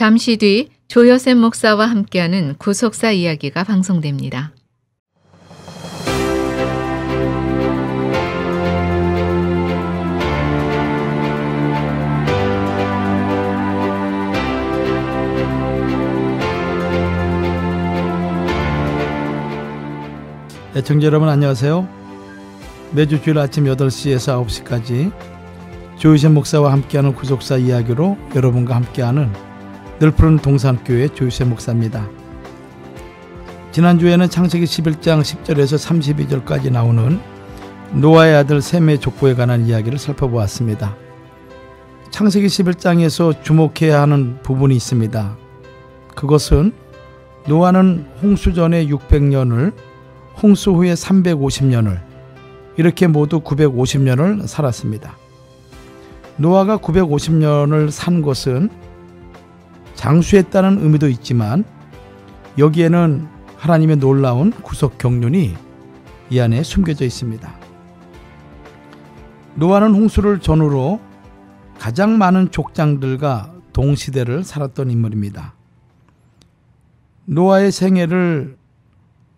잠시 뒤 조여샘 목사와 함께하는 구속사 이야기가 방송됩니다. 애청자 여러분 안녕하세요. 매주 주일 아침 8시에서 9시까지 조이샘 목사와 함께하는 구속사 이야기로 여러분과 함께하는 늘 푸른 동산교회 조유세 목사입니다. 지난주에는 창세기 11장 10절에서 32절까지 나오는 노아의 아들 셈의 족보에 관한 이야기를 살펴보았습니다. 창세기 11장에서 주목해야 하는 부분이 있습니다. 그것은 노아는 홍수 전에 600년을 홍수 후에 350년을 이렇게 모두 950년을 살았습니다. 노아가 950년을 산 것은 장수했다는 의미도 있지만 여기에는 하나님의 놀라운 구속 경륜이 이 안에 숨겨져 있습니다. 노아는 홍수를 전후로 가장 많은 족장들과 동시대를 살았던 인물입니다. 노아의 생애를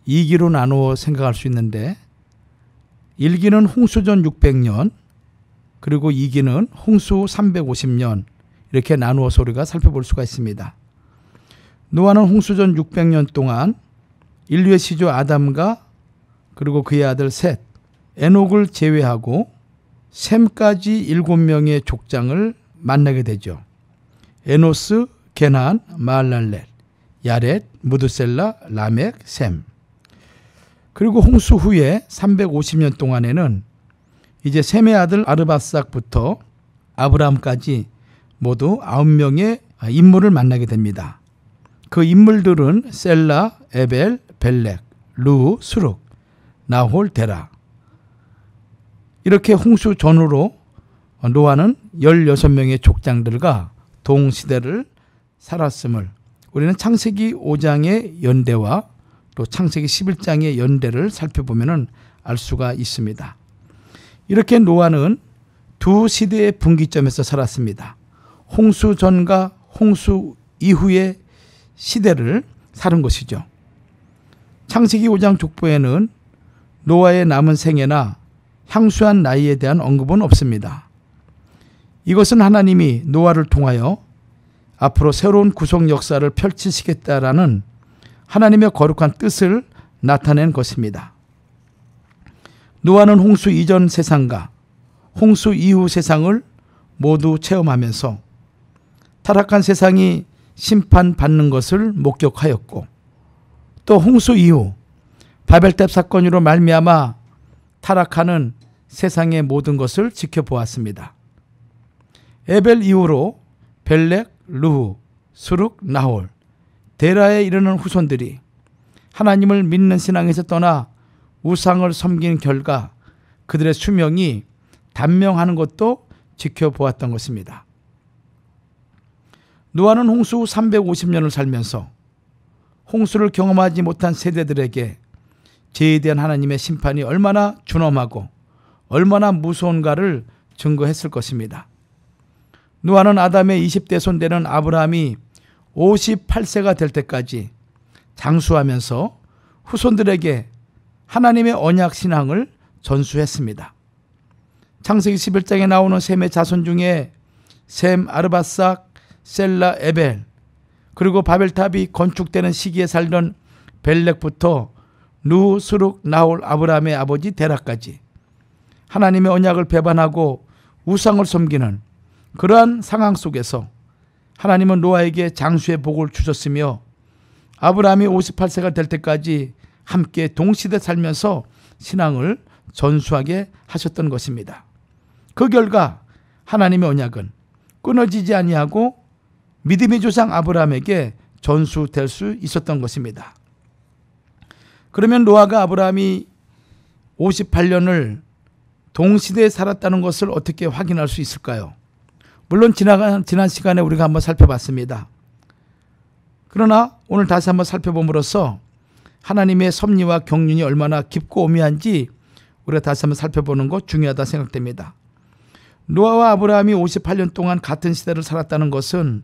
2기로 나누어 생각할 수 있는데 1기는 홍수 전 600년, 그리고 2기는 홍수 350년, 이렇게 나누어서 우리가 살펴볼 수가 있습니다. 노아는 홍수전 600년 동안 인류의 시조 아담과 그리고 그의 아들 셋, 에녹을 제외하고 샘까지 7명의 족장을 만나게 되죠. 에노스, 게난, 마랄렛 야렛, 무드셀라, 라멕, 셈. 그리고 홍수 후에 350년 동안에는 이제 셈의 아들 아르바삭부터 아브라함까지 모두 9명의 인물을 만나게 됩니다. 그 인물들은 셀라, 에벨, 벨렉, 루, 수룩, 나홀, 데라. 이렇게 홍수 전후로 노아는 16명의 족장들과 동시대를 살았음을 우리는 창세기 5장의 연대와 또 창세기 11장의 연대를 살펴보면 알 수가 있습니다. 이렇게 노아는 두 시대의 분기점에서 살았습니다. 홍수 전과 홍수 이후의 시대를 사는 것이죠. 창세기 5장 족보에는 노아의 남은 생애나 향수한 나이에 대한 언급은 없습니다. 이것은 하나님이 노아를 통하여 앞으로 새로운 구속 역사를 펼치시겠다라는 하나님의 거룩한 뜻을 나타낸 것입니다. 노아는 홍수 이전 세상과 홍수 이후 세상을 모두 체험하면서 타락한 세상이 심판받는 것을 목격하였고 또 홍수 이후 바벨탑 사건으로 말미암아 타락하는 세상의 모든 것을 지켜보았습니다. 에벨 이후로 벨렉, 루후, 수룩, 나홀, 데라에 이르는 후손들이 하나님을 믿는 신앙에서 떠나 우상을 섬긴 결과 그들의 수명이 단명하는 것도 지켜보았던 것입니다. 노아는 홍수 350년을 살면서 홍수를 경험하지 못한 세대들에게 죄에 대한 하나님의 심판이 얼마나 준엄하고 얼마나 무서운가를 증거했을 것입니다. 노아는 아담의 20대 손대는 아브라함이 58세가 될 때까지 장수하면서 후손들에게 하나님의 언약 신앙을 전수했습니다. 창세기 11장에 나오는 셈의 자손 중에 셈, 아르바삭, 셀라 에벨 그리고 바벨탑이 건축되는 시기에 살던 벨렉부터 누 수룩, 나홀, 아브라함의 아버지 데라까지 하나님의 언약을 배반하고 우상을 섬기는 그러한 상황 속에서 하나님은 노아에게 장수의 복을 주셨으며 아브라함이 58세가 될 때까지 함께 동시대 살면서 신앙을 전수하게 하셨던 것입니다. 그 결과 하나님의 언약은 끊어지지 아니하고 믿음의 조상 아브라함에게 전수될 수 있었던 것입니다. 그러면 로아가 아브라함이 58년을 동시대에 살았다는 것을 어떻게 확인할 수 있을까요? 물론 지나 지난 시간에 우리가 한번 살펴봤습니다. 그러나 오늘 다시 한번 살펴봄으로써 하나님의 섭리와 경륜이 얼마나 깊고 오묘한지 우리가 다시 한번 살펴보는 것 중요하다 생각됩니다. 노아와 아브라함이 58년 동안 같은 시대를 살았다는 것은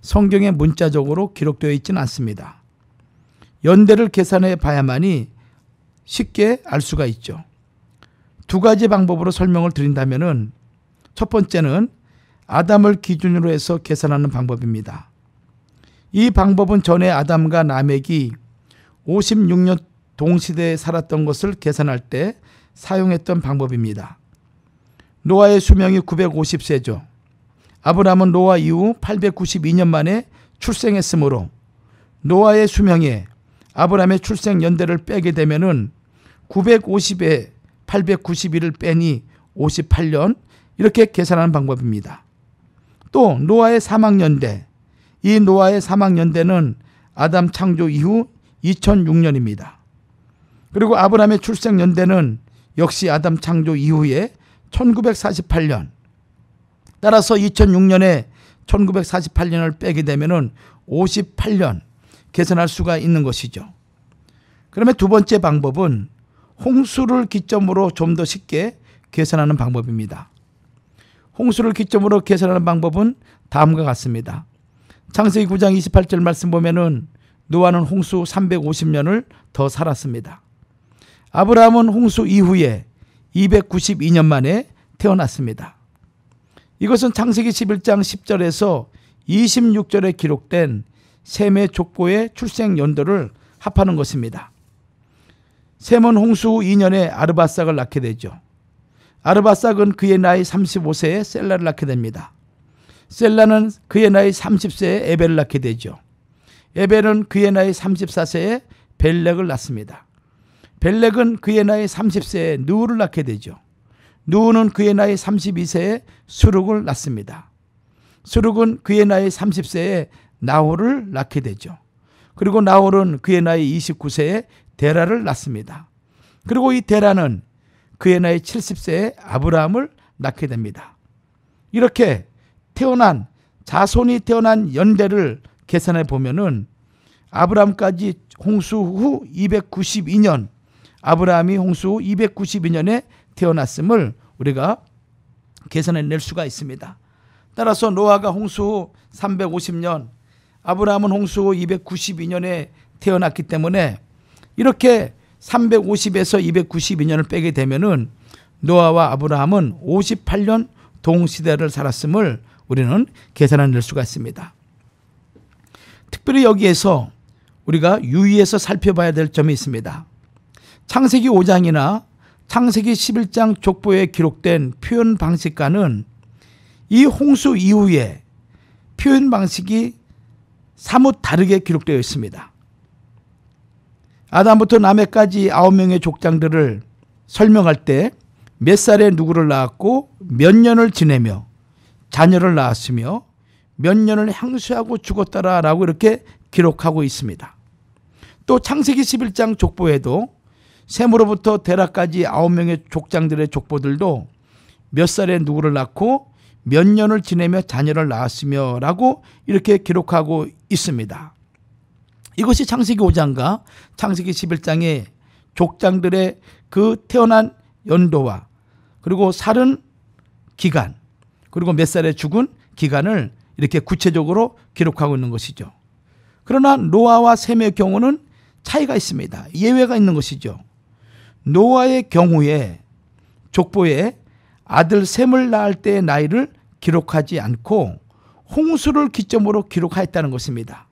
성경에 문자적으로 기록되어 있지는 않습니다. 연대를 계산해 봐야만이 쉽게 알 수가 있죠. 두 가지 방법으로 설명을 드린다면첫 번째는 아담을 기준으로 해서 계산하는 방법입니다. 이 방법은 전에 아담과 남액이 56년 동시대에 살았던 것을 계산할 때 사용했던 방법입니다. 노아의 수명이 950세죠. 아브라함은 노아 이후 892년 만에 출생했으므로 노아의 수명에 아브라함의 출생 연대를 빼게 되면은 950에 891을 빼니 58년 이렇게 계산하는 방법입니다. 또 노아의 사망연대 이 노아의 사망연대는 아담 창조 이후 2006년입니다. 그리고 아브라함의 출생연대는 역시 아담 창조 이후에 1948년 따라서 2006년에 1948년을 빼게 되면 58년 계산할 수가 있는 것이죠. 그러면 두 번째 방법은 홍수를 기점으로 좀 더 쉽게 계산하는 방법입니다. 홍수를 기점으로 계산하는 방법은 다음과 같습니다. 창세기 9장 28절 말씀 보면은 노아는 홍수 350년을 더 살았습니다. 아브라함은 홍수 이후에 292년 만에 태어났습니다. 이것은 창세기 11장 10절에서 26절에 기록된 셈의 족보의 출생 연도를 합하는 것입니다. 셈은 홍수 2년에 아르바삭을 낳게 되죠. 아르바삭은 그의 나이 35세에 셀라를 낳게 됩니다. 셀라는 그의 나이 30세에 에벨을 낳게 되죠. 에벨은 그의 나이 34세에 벨렉을 낳습니다. 벨렉은 그의 나이 30세에 누우를 낳게 되죠. 누우는 그의 나이 32세에 수룩을 낳습니다. 수룩은 그의 나이 30세에 나홀을 낳게 되죠. 그리고 나홀은 그의 나이 29세에 데라를 낳습니다. 그리고 이 데라는 그의 나이 70세에 아브라함을 낳게 됩니다. 이렇게 태어난 자손이 태어난 연대를 계산해 보면은 아브라함까지 홍수 후 292년 아브라함이 홍수 후 292년에 태어났음을 우리가 계산해낼 수가 있습니다. 따라서 노아가 홍수 후 350년, 아브라함은 홍수 후 292년에 태어났기 때문에 이렇게 350에서 292년을 빼게 되면은 노아와 아브라함은 58년 동시대를 살았음을 우리는 계산해낼 수가 있습니다. 특별히 여기에서 우리가 유의해서 살펴봐야 될 점이 있습니다. 창세기 5장이나 창세기 11장 족보에 기록된 표현 방식과는 이 홍수 이후에 표현 방식이 사뭇 다르게 기록되어 있습니다. 아담부터 남해까지 아홉 명의 족장들을 설명할 때 몇 살에 누구를 낳았고 몇 년을 지내며 자녀를 낳았으며 몇 년을 향수하고 죽었다라고 이렇게 기록하고 있습니다. 또 창세기 11장 족보에도 샘으로부터 데라까지 아홉 명의 족장들의 족보들도 몇 살에 누구를 낳고 몇 년을 지내며 자녀를 낳았으며 라고 이렇게 기록하고 있습니다. 이것이 창세기 5장과 창세기 11장의 족장들의 그 태어난 연도와 그리고 살은 기간 그리고 몇 살에 죽은 기간을 이렇게 구체적으로 기록하고 있는 것이죠. 그러나 노아와 셈의 경우는 차이가 있습니다. 예외가 있는 것이죠. 노아의 경우에 족보에 아들 셈을 낳을 때의 나이를 기록하지 않고 홍수를 기점으로 기록하였다는 것입니다.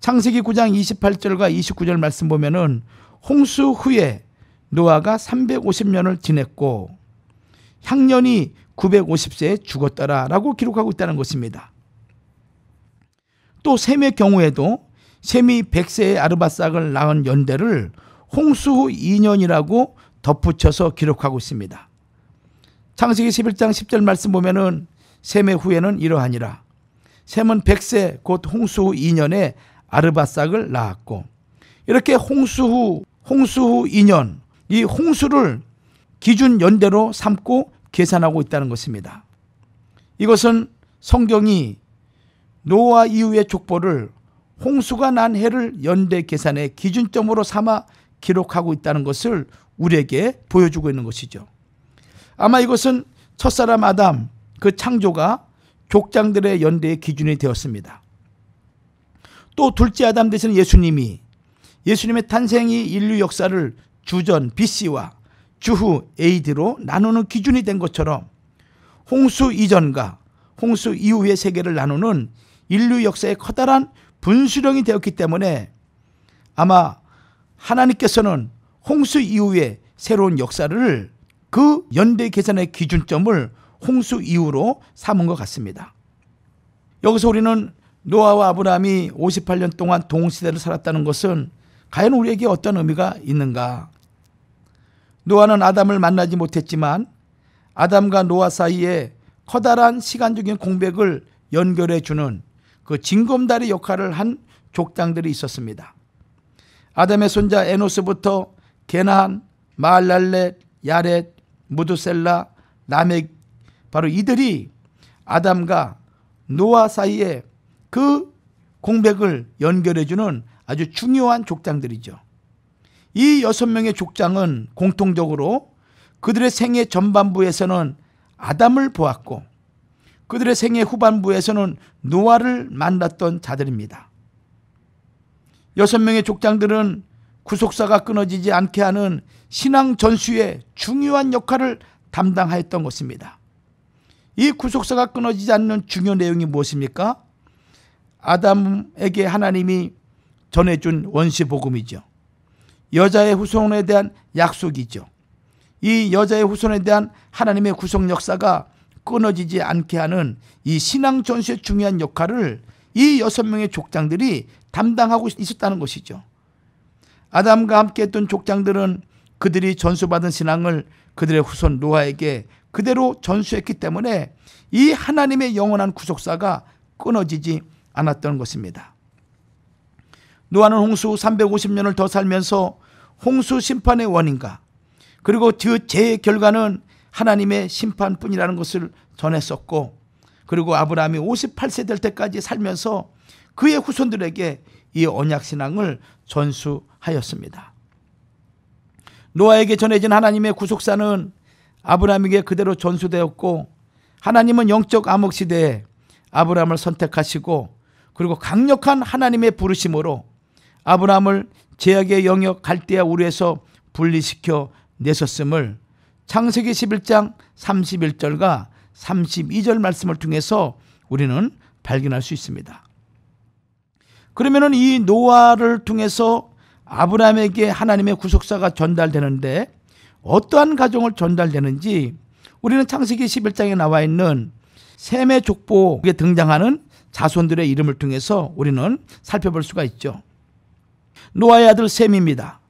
창세기 9장 28절과 29절 말씀 보면은 홍수 후에 노아가 350년을 지냈고 향년이 950세에 죽었더라라고 기록하고 있다는 것입니다. 또 셈의 경우에도 셈이 100세의 아르바삭을 낳은 연대를 홍수 후 2년이라고 덧붙여서 기록하고 있습니다. 창세기 11장 10절 말씀 보면은 셈의 후에는 이러하니라. 셈은 100세 곧 홍수 후 2년에 아르바삭을 낳았고 이렇게 홍수 후 홍수 후 2년 이 홍수를 기준 연대로 삼고 계산하고 있다는 것입니다. 이것은 성경이 노아 이후의 족보를 홍수가 난 해를 연대 계산의 기준점으로 삼아 기록하고 있다는 것을 우리에게 보여주고 있는 것이죠. 아마 이것은 첫사람 아담 그 창조가 족장들의 연대의 기준이 되었습니다. 또 둘째 아담 되시 예수님이 예수님의 탄생이 인류 역사를 주전 BC와 주후 AD로 나누는 기준이 된 것처럼 홍수 이전과 홍수 이후의 세계를 나누는 인류 역사의 커다란 분수령이 되었기 때문에 아마 하나님께서는 홍수 이후에 새로운 역사를 그 연대 계산의 기준점을 홍수 이후로 삼은 것 같습니다. 여기서 우리는 노아와 아브라함이 58년 동안 동시대를 살았다는 것은 과연 우리에게 어떤 의미가 있는가? 노아는 아담을 만나지 못했지만 아담과 노아 사이에 커다란 시간적인 공백을 연결해 주는 그 징검다리 역할을 한 족장들이 있었습니다. 아담의 손자 에노스부터 게나한, 마할랄렛, 야렛, 무두셀라, 남의 바로 이들이 아담과 노아 사이에 그 공백을 연결해주는 아주 중요한 족장들이죠. 이 여섯 명의 족장은 공통적으로 그들의 생애 전반부에서는 아담을 보았고 그들의 생애 후반부에서는 노아를 만났던 자들입니다. 여섯 명의 족장들은 구속사가 끊어지지 않게 하는 신앙 전수의 중요한 역할을 담당하였던 것입니다. 이 구속사가 끊어지지 않는 중요 내용이 무엇입니까? 아담에게 하나님이 전해준 원시 복음이죠. 여자의 후손에 대한 약속이죠. 이 여자의 후손에 대한 하나님의 구속 역사가 끊어지지 않게 하는 이 신앙 전수의 중요한 역할을 이 여섯 명의 족장들이 담당하고 있었다는 것이죠. 아담과 함께 했던 족장들은 그들이 전수받은 신앙을 그들의 후손 노아에게 그대로 전수했기 때문에 이 하나님의 영원한 구속사가 끊어지지 않았던 것입니다. 노아는 홍수 350년을 더 살면서 홍수 심판의 원인과 그리고 그죄 결과는 하나님의 심판뿐이라는 것을 전했었고 그리고 아브라함이 58세 될 때까지 살면서 그의 후손들에게 이 언약 신앙을 전수하였습니다. 노아에게 전해진 하나님의 구속사는 아브라함에게 그대로 전수되었고 하나님은 영적 암흑 시대에 아브라함을 선택하시고 그리고 강력한 하나님의 부르심으로 아브라함을 제약의 영역 갈대아 우리에서 분리시켜 내셨음을 창세기 11장 31절과 32절 말씀을 통해서 우리는 발견할 수 있습니다. 그러면은 이 노아를 통해서 아브라함에게 하나님의 구속사가 전달되는데 어떠한 가정을 전달되는지 우리는 창세기 11장에 나와 있는 셈의 족보에 등장하는 자손들의 이름을 통해서 우리는 살펴볼 수가 있죠. 노아의 아들 셈입니다.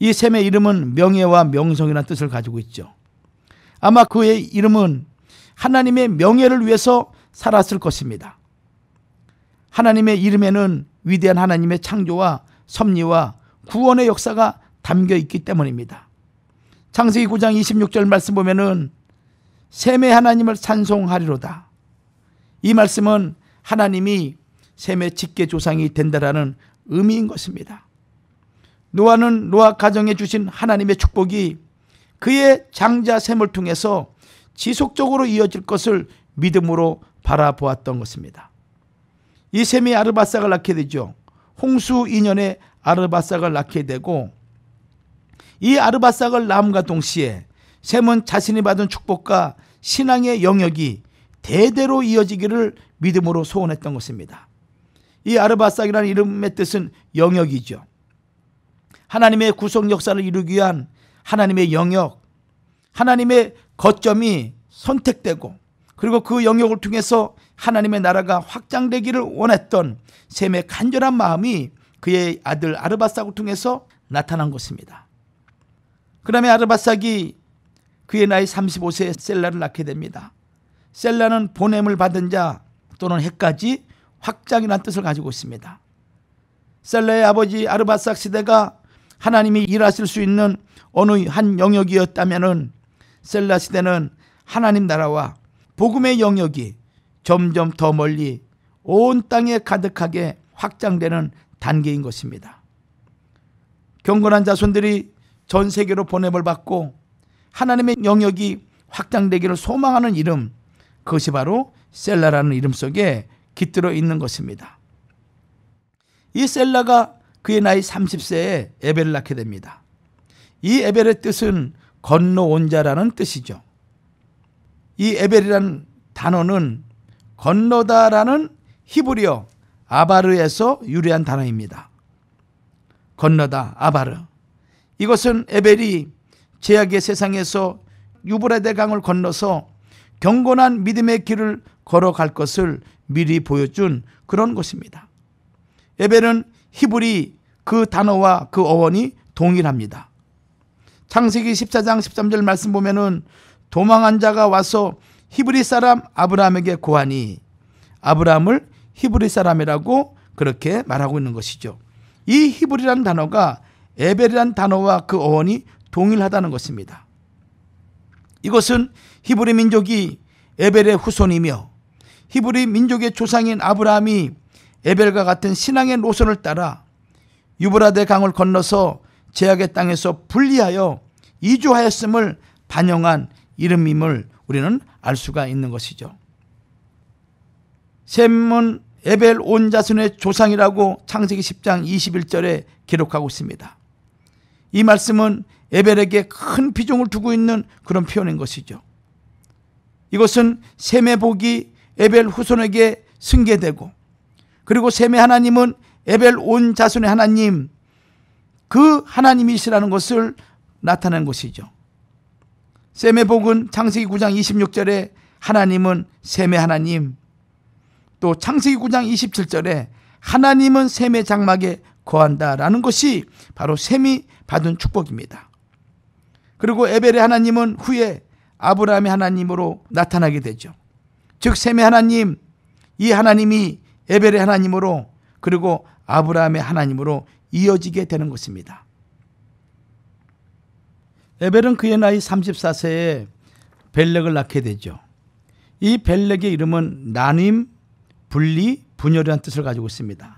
이 셈의 이름은 명예와 명성이라는 뜻을 가지고 있죠. 아마 그의 이름은 하나님의 명예를 위해서 살았을 것입니다. 하나님의 이름에는 위대한 하나님의 창조와 섭리와 구원의 역사가 담겨 있기 때문입니다. 창세기 9장 26절 말씀 보면은 셈의 하나님을 찬송하리로다. 이 말씀은 하나님이 셈의 직계 조상이 된다라는 의미인 것입니다. 노아는 노아 가정에 주신 하나님의 축복이 그의 장자 셈을 통해서 지속적으로 이어질 것을 믿음으로 바라보았던 것입니다. 이 셈이 아르바삭을 낳게 되죠. 홍수 인연에 아르바삭을 낳게 되고 이 아르바삭을 낳음과 동시에 셈은 자신이 받은 축복과 신앙의 영역이 대대로 이어지기를 믿음으로 소원했던 것입니다. 이 아르바삭이라는 이름의 뜻은 영역이죠. 하나님의 구속 역사를 이루기 위한 하나님의 영역, 하나님의 거점이 선택되고 그리고 그 영역을 통해서 하나님의 나라가 확장되기를 원했던 샘의 간절한 마음이 그의 아들 아르바삭을 통해서 나타난 것입니다. 그다음에 아르바삭이 그의 나이 35세에 셀라를 낳게 됩니다. 셀라는 보냄을 받은 자 또는 해까지 확장이라는 뜻을 가지고 있습니다. 셀라의 아버지 아르바삭 시대가 하나님이 일하실 수 있는 어느 한 영역이었다면 셀라 시대는 하나님 나라와 복음의 영역이 점점 더 멀리 온 땅에 가득하게 확장되는 단계인 것입니다. 경건한 자손들이 전 세계로 보냄을 받고 하나님의 영역이 확장되기를 소망하는 이름 그것이 바로 셀라라는 이름 속에 깃들어 있는 것입니다. 이 셀라가 그의 나이 30세에 에벨을 낳게 됩니다. 이 에벨의 뜻은 건너온 자라는 뜻이죠. 이 에벨이란 단어는 건너다라는 히브리어 아바르에서 유래한 단어입니다. 건너다 아바르 이것은 에벨이 제약의 세상에서 유브라데 강을 건너서 경건한 믿음의 길을 걸어갈 것을 미리 보여준 그런 것입니다. 에벨은 히브리 그 단어와 그 어원이 동일합니다. 창세기 14장 13절 말씀 보면은 도망한 자가 와서 히브리 사람 아브라함에게 고하니 아브라함을 히브리 사람이라고 그렇게 말하고 있는 것이죠. 이히브리란 단어가 에벨이란 단어와 그 어원이 동일하다는 것입니다. 이것은 히브리 민족이 에벨의 후손이며 히브리 민족의 조상인 아브라함이 에벨과 같은 신앙의 노선을 따라 유브라데 강을 건너서 제약의 땅에서 분리하여 이주하였음을 반영한 이름임을 우리는 알 수가 있는 것이죠. 샘은 에벨 온자손의 조상이라고 창세기 10장 21절에 기록하고 있습니다. 이 말씀은 에벨에게 큰 비중을 두고 있는 그런 표현인 것이죠. 이것은 셈의 복이 에벨 후손에게 승계되고 그리고 셈의 하나님은 에벨 온 자손의 하나님 그 하나님이시라는 것을 나타낸 것이죠. 셈의 복은 창세기 9장 26절에 하나님은 셈의 하나님 또 창세기 9장 27절에 하나님은 셈의 장막에 거한다라는 것이 바로 셈이 받은 축복입니다. 그리고 에벨의 하나님은 후에 아브라함의 하나님으로 나타나게 되죠. 즉 셈의 하나님 이 하나님이 에벨의 하나님으로 그리고 아브라함의 하나님으로 이어지게 되는 것입니다. 에벨은 그의 나이 34세에 벨렉을 낳게 되죠. 이 벨렉의 이름은 나님, 분리, 분열이라는 뜻을 가지고 있습니다.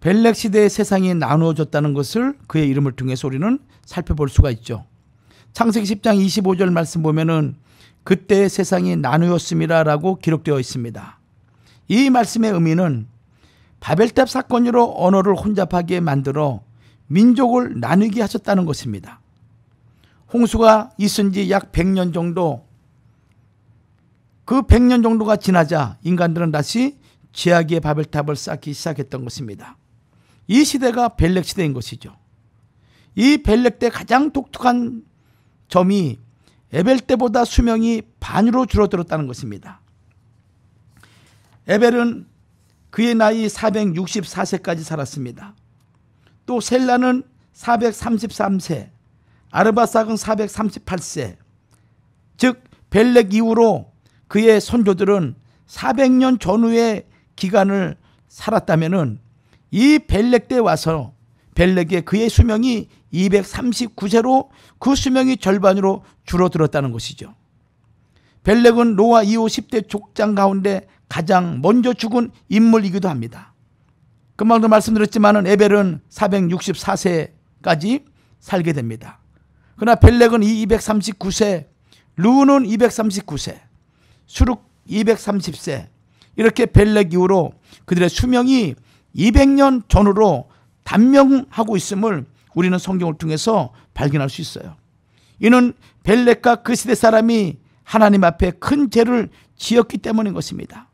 벨렉 시대의 세상이 나누어졌다는 것을 그의 이름을 통해서 우리는 살펴볼 수가 있죠. 창세기 10장 25절 말씀 보면은 그때의 세상이 나누었음이라라고 기록되어 있습니다. 이 말씀의 의미는 바벨탑 사건으로 언어를 혼잡하게 만들어 민족을 나누게 하셨다는 것입니다. 홍수가 있은 지 약 100년 정도 그 100년 정도가 지나자 인간들은 다시 제약의 바벨탑을 쌓기 시작했던 것입니다. 이 시대가 벨렉 시대인 것이죠. 이 벨렉 때 가장 독특한 점이 에벨 때보다 수명이 반으로 줄어들었다는 것입니다. 에벨은 그의 나이 464세까지 살았습니다. 또 셀라는 433세, 아르바삭은 438세 즉 벨렉 이후로 그의 선조들은 400년 전후의 기간을 살았다면은 이 벨렉 때 와서 벨렉의 그의 수명이 239세로 그 수명이 절반으로 줄어들었다는 것이죠. 벨렉은 로아 2후 10대 족장 가운데 가장 먼저 죽은 인물이기도 합니다. 금방도 말씀드렸지만 에벨은 464세까지 살게 됩니다. 그러나 벨렉은 이 239세, 루는 239세, 수룩 230세 이렇게 벨렉 이후로 그들의 수명이 200년 전후로 단명하고 있음을 우리는 성경을 통해서 발견할 수 있어요. 이는 벨렉과 그 시대 사람이 하나님 앞에 큰 죄를 지었기 때문인 것입니다.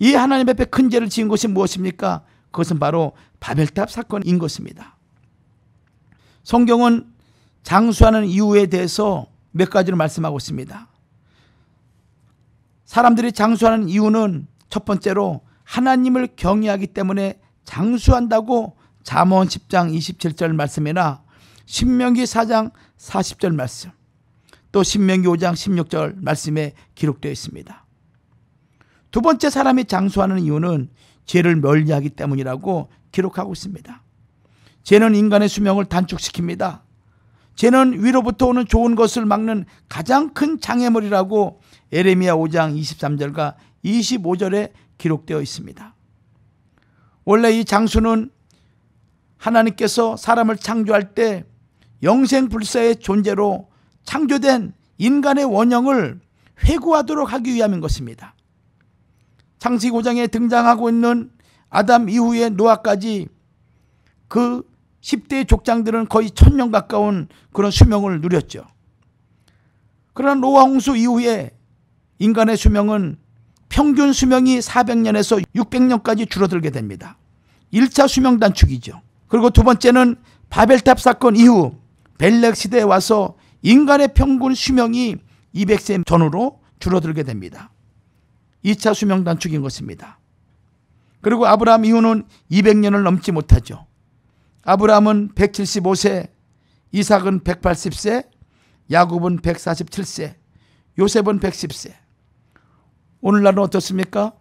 이 하나님 앞에 큰 죄를 지은 것이 무엇입니까? 그것은 바로 바벨탑 사건인 것입니다. 성경은 장수하는 이유에 대해서 몇 가지를 말씀하고 있습니다. 사람들이 장수하는 이유는 첫 번째로 하나님을 경외하기 때문에 장수한다고 잠언 10장 27절 말씀이나 신명기 4장 40절 말씀 또 신명기 5장 16절 말씀에 기록되어 있습니다. 두 번째 사람이 장수하는 이유는 죄를 멸리하기 때문이라고 기록하고 있습니다. 죄는 인간의 수명을 단축시킵니다. 죄는 위로부터 오는 좋은 것을 막는 가장 큰 장애물이라고 에레미야 5장 23절과 25절에 기록되어 있습니다. 원래 이 장수는 하나님께서 사람을 창조할 때 영생불사의 존재로 창조된 인간의 원형을 회고하도록 하기 위함인 것입니다. 창세기 5장에 등장하고 있는 아담 이후의 노아까지 그 10대 의 족장들은 거의 천년 가까운 그런 수명을 누렸죠. 그러나 로아홍수 이후에 인간의 수명은 평균 수명이 400년에서 600년까지 줄어들게 됩니다. 1차 수명 단축이죠. 그리고 두 번째는 바벨탑 사건 이후 벨렉 시대에 와서 인간의 평균 수명이 200세 전후로 줄어들게 됩니다. 2차 수명 단축인 것입니다. 그리고 아브라함 이후는 200년을 넘지 못하죠. 아브라함은 175세, 이삭은 180세, 야곱은 147세, 요셉은 110세. 오늘날은 어떻습니까?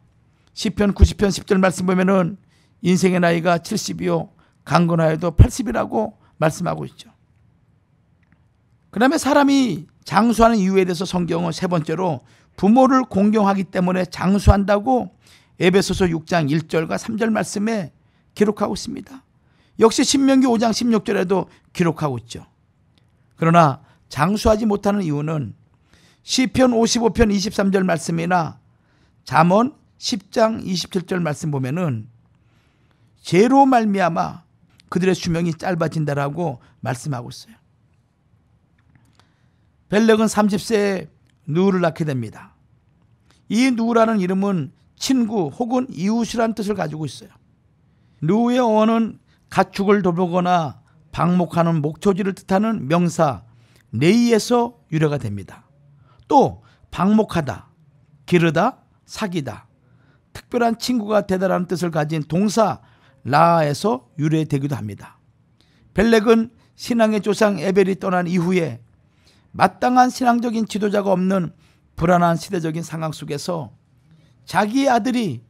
10편, 90편, 10절 말씀 보면은 인생의 나이가 70이요. 강건하여도 80이라고 말씀하고 있죠. 그 다음에 사람이 장수하는 이유에 대해서 성경은 세 번째로 부모를 공경하기 때문에 장수한다고 에베소서 6장 1절과 3절 말씀에 기록하고 있습니다. 역시 신명기 5장 16절에도 기록하고 있죠. 그러나 장수하지 못하는 이유는 시편 55편 23절 말씀이나 잠언 10장 27절 말씀 보면은 죄로 말미암아 그들의 수명이 짧아진다라고 말씀하고 있어요. 벨렉은 30세에 누우를 낳게 됩니다. 이 누우라는 이름은 친구 혹은 이웃이란 뜻을 가지고 있어요. 누우의 어원은 가축을 돌보거나 방목하는 목초지를 뜻하는 명사 레이에서 유래가 됩니다. 또 방목하다, 기르다, 사귀다, 특별한 친구가 되다라는 뜻을 가진 동사 라에서 유래되기도 합니다. 벨렉은 신앙의 조상 에벨이 떠난 이후에 마땅한 신앙적인 지도자가 없는 불안한 시대적인 상황 속에서 자기 아들이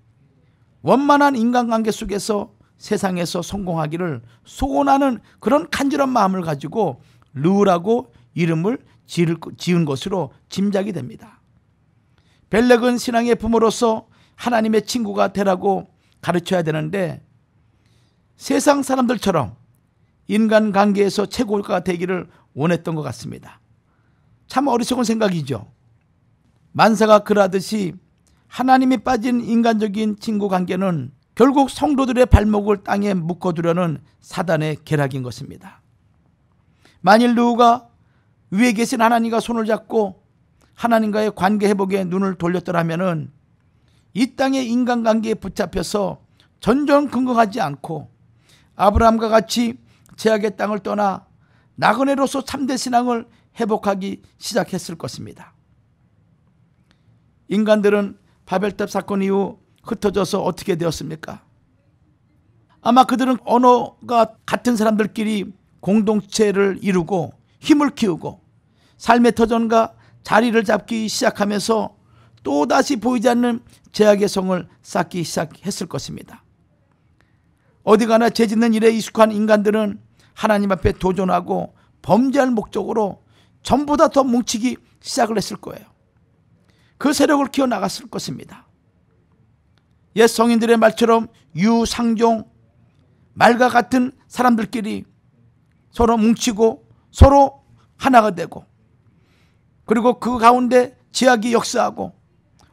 원만한 인간관계 속에서 세상에서 성공하기를 소원하는 그런 간절한 마음을 가지고 르라고 이름을 지은 것으로 짐작이 됩니다. 벨렉은 신앙의 부모로서 하나님의 친구가 되라고 가르쳐야 되는데 세상 사람들처럼 인간관계에서 최고가 되기를 원했던 것 같습니다. 참 어리석은 생각이죠. 만사가 그러하듯이 하나님이 빠진 인간적인 친구 관계는 결국 성도들의 발목을 땅에 묶어두려는 사단의 계략인 것입니다. 만일 누가 위에 계신 하나님과 손을 잡고 하나님과의 관계 회복에 눈을 돌렸더라면이 땅의 인간관계에 붙잡혀서 전전긍긍하지 않고 아브라함과 같이 제약의 땅을 떠나 나그네로서 참된 신앙을 회복하기 시작했을 것입니다. 인간들은 바벨탑 사건 이후 흩어져서 어떻게 되었습니까? 아마 그들은 언어가 같은 사람들끼리 공동체를 이루고 힘을 키우고 삶의 터전과 자리를 잡기 시작하면서 또다시 보이지 않는 제약의 성을 쌓기 시작했을 것입니다. 어디 가나 죄 짓는 일에 익숙한 인간들은 하나님 앞에 도전하고 범죄할 목적으로 전보다 더 뭉치기 시작을 했을 거예요. 그 세력을 키워나갔을 것입니다. 옛 성인들의 말처럼 유상종 말과 같은 사람들끼리 서로 뭉치고 서로 하나가 되고 그리고 그 가운데 제약이 역사하고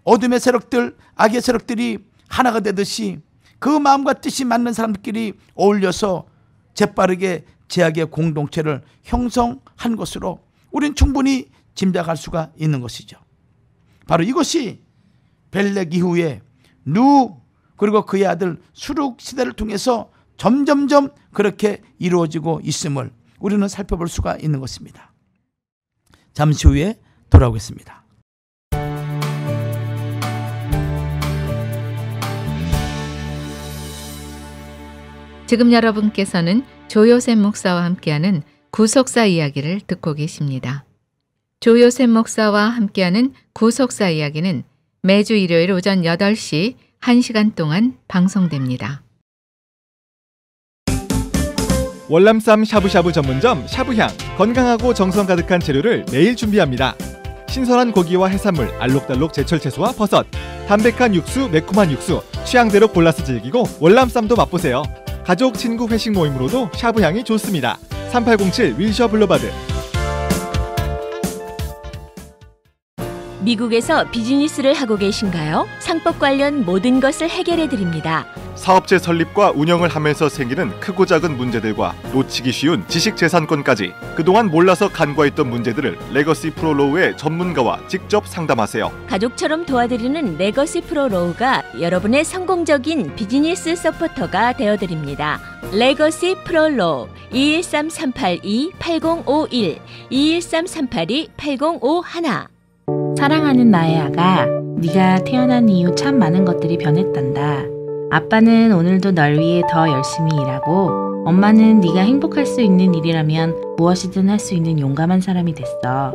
어둠의 세력들 악의 세력들이 하나가 되듯이 그 마음과 뜻이 맞는 사람들끼리 어울려서 재빠르게 제약의 공동체를 형성한 것으로 우린 충분히 짐작할 수가 있는 것이죠. 바로 이것이 벨렉 이후에 누 그리고 그의 아들 수룩 시대를 통해서 점점점 그렇게 이루어지고 있음을 우리는 살펴볼 수가 있는 것입니다. 잠시 후에 돌아오겠습니다. 지금 여러분께서는 조요셉 목사와 함께하는 구속사 이야기를 듣고 계십니다. 조요셉 목사와 함께하는 구속사 이야기는 매주 일요일 오전 8시 1시간 동안 방송됩니다. 월남쌈 샤브샤브 전문점 샤브향 건강하고 정성 가득한 재료를 매일 준비합니다. 신선한 고기와 해산물, 알록달록 제철 채소와 버섯, 담백한 육수, 매콤한 육수, 취향대로 골라서 즐기고 월남쌈도 맛보세요. 가족, 친구 회식 모임으로도 샤브향이 좋습니다. 3807 윌셔 블로바드 미국에서 비즈니스를 하고 계신가요? 상법 관련 모든 것을 해결해 드립니다. 사업체 설립과 운영을 하면서 생기는 크고 작은 문제들과 놓치기 쉬운 지식 재산권까지 그동안 몰라서 간과했던 문제들을 레거시 프로로우의 전문가와 직접 상담하세요. 가족처럼 도와드리는 레거시 프로로우가 여러분의 성공적인 비즈니스 서포터가 되어 드립니다. 레거시 프로로우 213382-8051 213382-8051 사랑하는 나의 아가, 네가 태어난 이후 참 많은 것들이 변했단다. 아빠는 오늘도 널 위해 더 열심히 일하고 엄마는 네가 행복할 수 있는 일이라면 무엇이든 할 수 있는 용감한 사람이 됐어.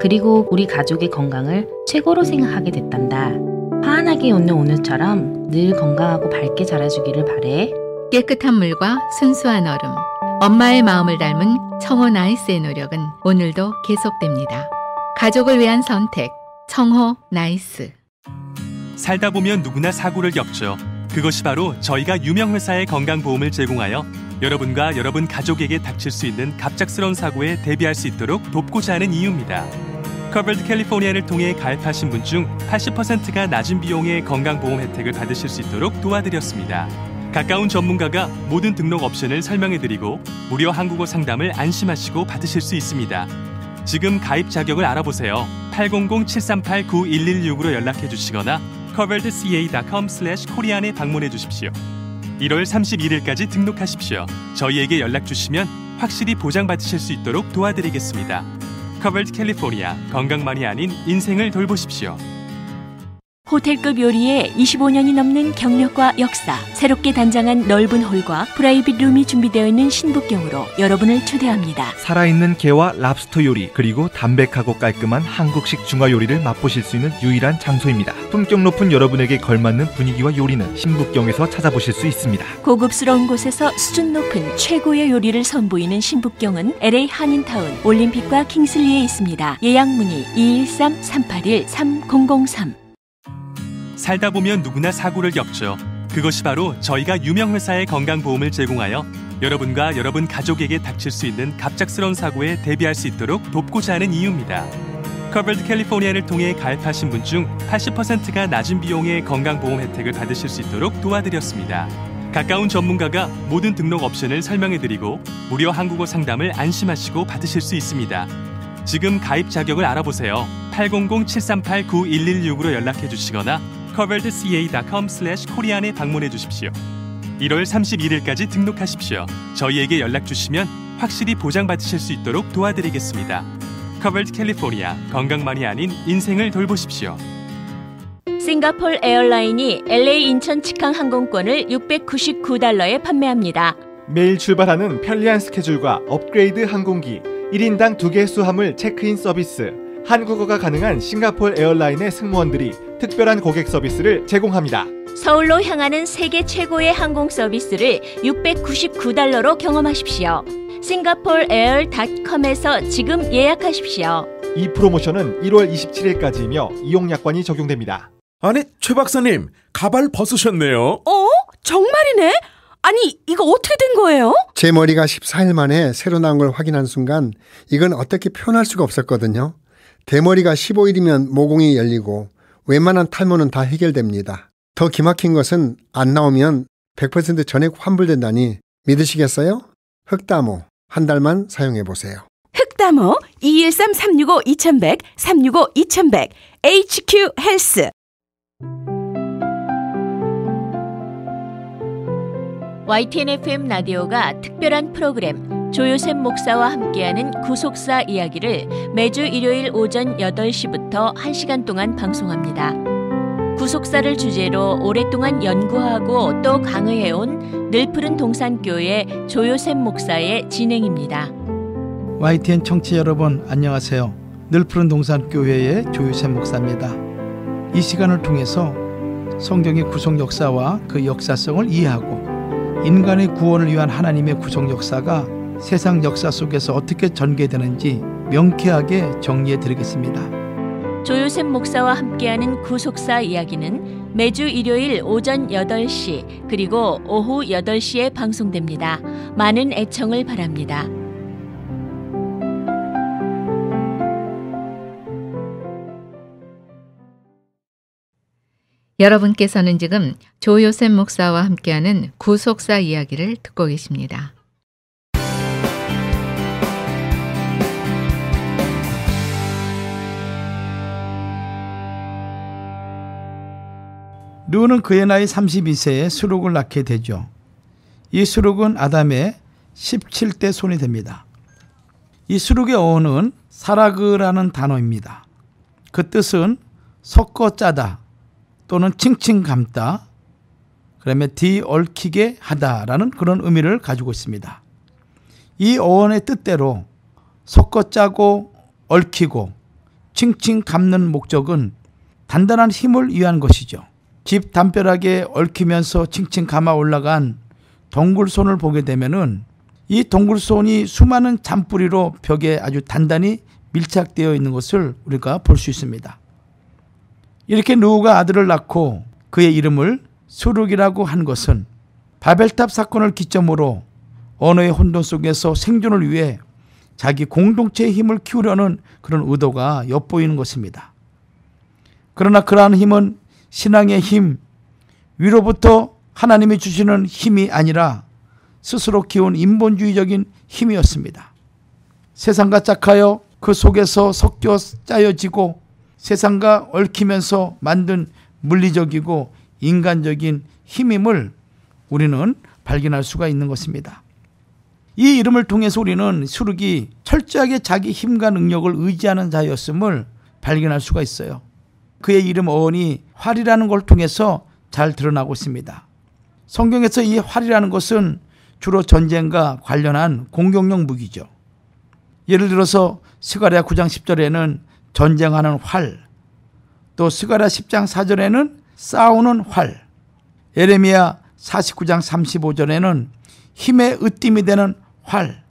그리고 우리 가족의 건강을 최고로 생각하게 됐단다. 환하게 웃는 오늘처럼 늘 건강하고 밝게 자라주기를 바래. 깨끗한 물과 순수한 얼음. 엄마의 마음을 닮은 청원 아이스의 노력은 오늘도 계속됩니다. 가족을 위한 선택 청호 나이스 살다 보면 누구나 사고를 겪죠. 그것이 바로 저희가 유명 회사의 건강보험을 제공하여 여러분과 여러분 가족에게 닥칠 수 있는 갑작스러운 사고에 대비할 수 있도록 돕고자 하는 이유입니다. 커버드 캘리포니아를 통해 가입하신 분 중 80%가 낮은 비용의 건강보험 혜택을 받으실 수 있도록 도와드렸습니다. 가까운 전문가가 모든 등록 옵션을 설명해드리고 무료 한국어 상담을 안심하시고 받으실 수 있습니다. 지금 가입 자격을 알아보세요. 800-738-9116으로 연락해 주시거나 coveredca.com/korean에 방문해 주십시오. 1월 31일까지 등록하십시오. 저희에게 연락 주시면 확실히 보장받으실 수 있도록 도와드리겠습니다. Covered California 건강만이 아닌 인생을 돌보십시오. 호텔급 요리에 25년이 넘는 경력과 역사, 새롭게 단장한 넓은 홀과 프라이빗 룸이 준비되어 있는 신북경으로 여러분을 초대합니다. 살아있는 개와 랍스터 요리, 그리고 담백하고 깔끔한 한국식 중화 요리를 맛보실 수 있는 유일한 장소입니다. 품격 높은 여러분에게 걸맞는 분위기와 요리는 신북경에서 찾아보실 수 있습니다. 고급스러운 곳에서 수준 높은 최고의 요리를 선보이는 신북경은 LA 한인타운 올림픽과 킹슬리에 있습니다. 예약 문의 213-381-3003 살다 보면 누구나 사고를 겪죠. 그것이 바로 저희가 유명 회사의 건강보험을 제공하여 여러분과 여러분 가족에게 닥칠 수 있는 갑작스러운 사고에 대비할 수 있도록 돕고자 하는 이유입니다. 커버드 캘리포니아를 통해 가입하신 분 중 80%가 낮은 비용의 건강보험 혜택을 받으실 수 있도록 도와드렸습니다. 가까운 전문가가 모든 등록 옵션을 설명해드리고 무료 한국어 상담을 안심하시고 받으실 수 있습니다. 지금 가입 자격을 알아보세요. 800-738-9116으로 연락해 주시거나 discoveredca.com/korean에 방문해 주십시오. 1월 31일까지 등록하십시오. 저희에게 연락 주시면 확실히 보장받으실 수 있도록 도와드리겠습니다. 커버드 캘리포니아 건강만이 아닌 인생을 돌보십시오. 싱가폴 에어라인이 LA 인천 직항 항공권을 699달러에 판매합니다. 매일 출발하는 편리한 스케줄과 업그레이드 항공기, 1인당 2개 수하물 체크인 서비스, 한국어가 가능한 싱가폴 에어라인의 승무원들이 특별한 고객 서비스를 제공합니다. 서울로 향하는 세계 최고의 항공 서비스를 699달러로 경험하십시오. 싱가폴에어닷컴에서 지금 예약하십시오. 이 프로모션은 1월 27일까지이며 이용 약관이 적용됩니다. 아니, 최 박사님, 가발 벗으셨네요. 어? 정말이네? 아니, 이거 어떻게 된 거예요? 제 머리가 14일 만에 새로 나온 걸 확인한 순간 이건 어떻게 표현할 수가 없었거든요. 대머리가 15일이면 모공이 열리고 웬만한 탈모는 다 해결됩니다. 더 기막힌 것은 안 나오면 100% 전액 환불된다니 믿으시겠어요? 흑다모 한 달만 사용해 보세요. 흑다모 213 365 2100 365 2100 HQ 헬스 YTN FM 라디오가 특별한 프로그램 조유샘 목사와 함께하는 구속사 이야기를 매주 일요일 오전 8시부터 1시간 동안 방송합니다. 구속사를 주제로 오랫동안 연구하고 또 강의해온 늘푸른 동산교회 조유샘 목사의 진행입니다. YTN 청취 여러분 안녕하세요. 늘푸른 동산교회의 조유샘 목사입니다. 이 시간을 통해서 성경의 구속 역사와 그 역사성을 이해하고 인간의 구원을 위한 하나님의 구속 역사가 세상 역사 속에서 어떻게 전개되는지 명쾌하게 정리해 드리겠습니다. 조요셉 목사와 함께하는 구속사 이야기는 매주 일요일 오전 8시 그리고 오후 8시에 방송됩니다. 많은 애청을 바랍니다. 여러분께서는 지금 조요셉 목사와 함께하는 구속사 이야기를 듣고 계십니다. 루는 그의 나이 32세에 수룩을 낳게 되죠. 이 수룩은 아담의 17대 손이 됩니다. 이 수룩의 어원은 사라그라는 단어입니다. 그 뜻은 섞어 짜다 또는 칭칭 감다 그다음에 뒤얽히게 하다라는 그런 의미를 가지고 있습니다. 이 어원의 뜻대로 섞어 짜고 얽히고 칭칭 감는 목적은 단단한 힘을 위한 것이죠. 집 담벼락에 얽히면서 칭칭 감아 올라간 동굴손을 보게 되면은 이 동굴손이 수많은 잔뿌리로 벽에 아주 단단히 밀착되어 있는 것을 우리가 볼 수 있습니다. 이렇게 누우가 아들을 낳고 그의 이름을 수룩이라고 한 것은 바벨탑 사건을 기점으로 언어의 혼돈 속에서 생존을 위해 자기 공동체의 힘을 키우려는 그런 의도가 엿보이는 것입니다. 그러나 그러한 힘은 신앙의 힘, 위로부터 하나님이 주시는 힘이 아니라 스스로 키운 인본주의적인 힘이었습니다. 세상과 짝하여 그 속에서 섞여 짜여지고 세상과 얽히면서 만든 물리적이고 인간적인 힘임을 우리는 발견할 수가 있는 것입니다. 이 이름을 통해서 우리는 수륵이 철저하게 자기 힘과 능력을 의지하는 자였음을 발견할 수가 있어요. 그의 이름 어원이 활이라는 걸 통해서 잘 드러나고 있습니다. 성경에서 이 활이라는 것은 주로 전쟁과 관련한 공격용 무기죠. 예를 들어서 스가랴 9장 10절에는 전쟁하는 활, 또 스가랴 10장 4절에는 싸우는 활, 에레미야 49장 35절에는 힘의 으뜸이 되는 활.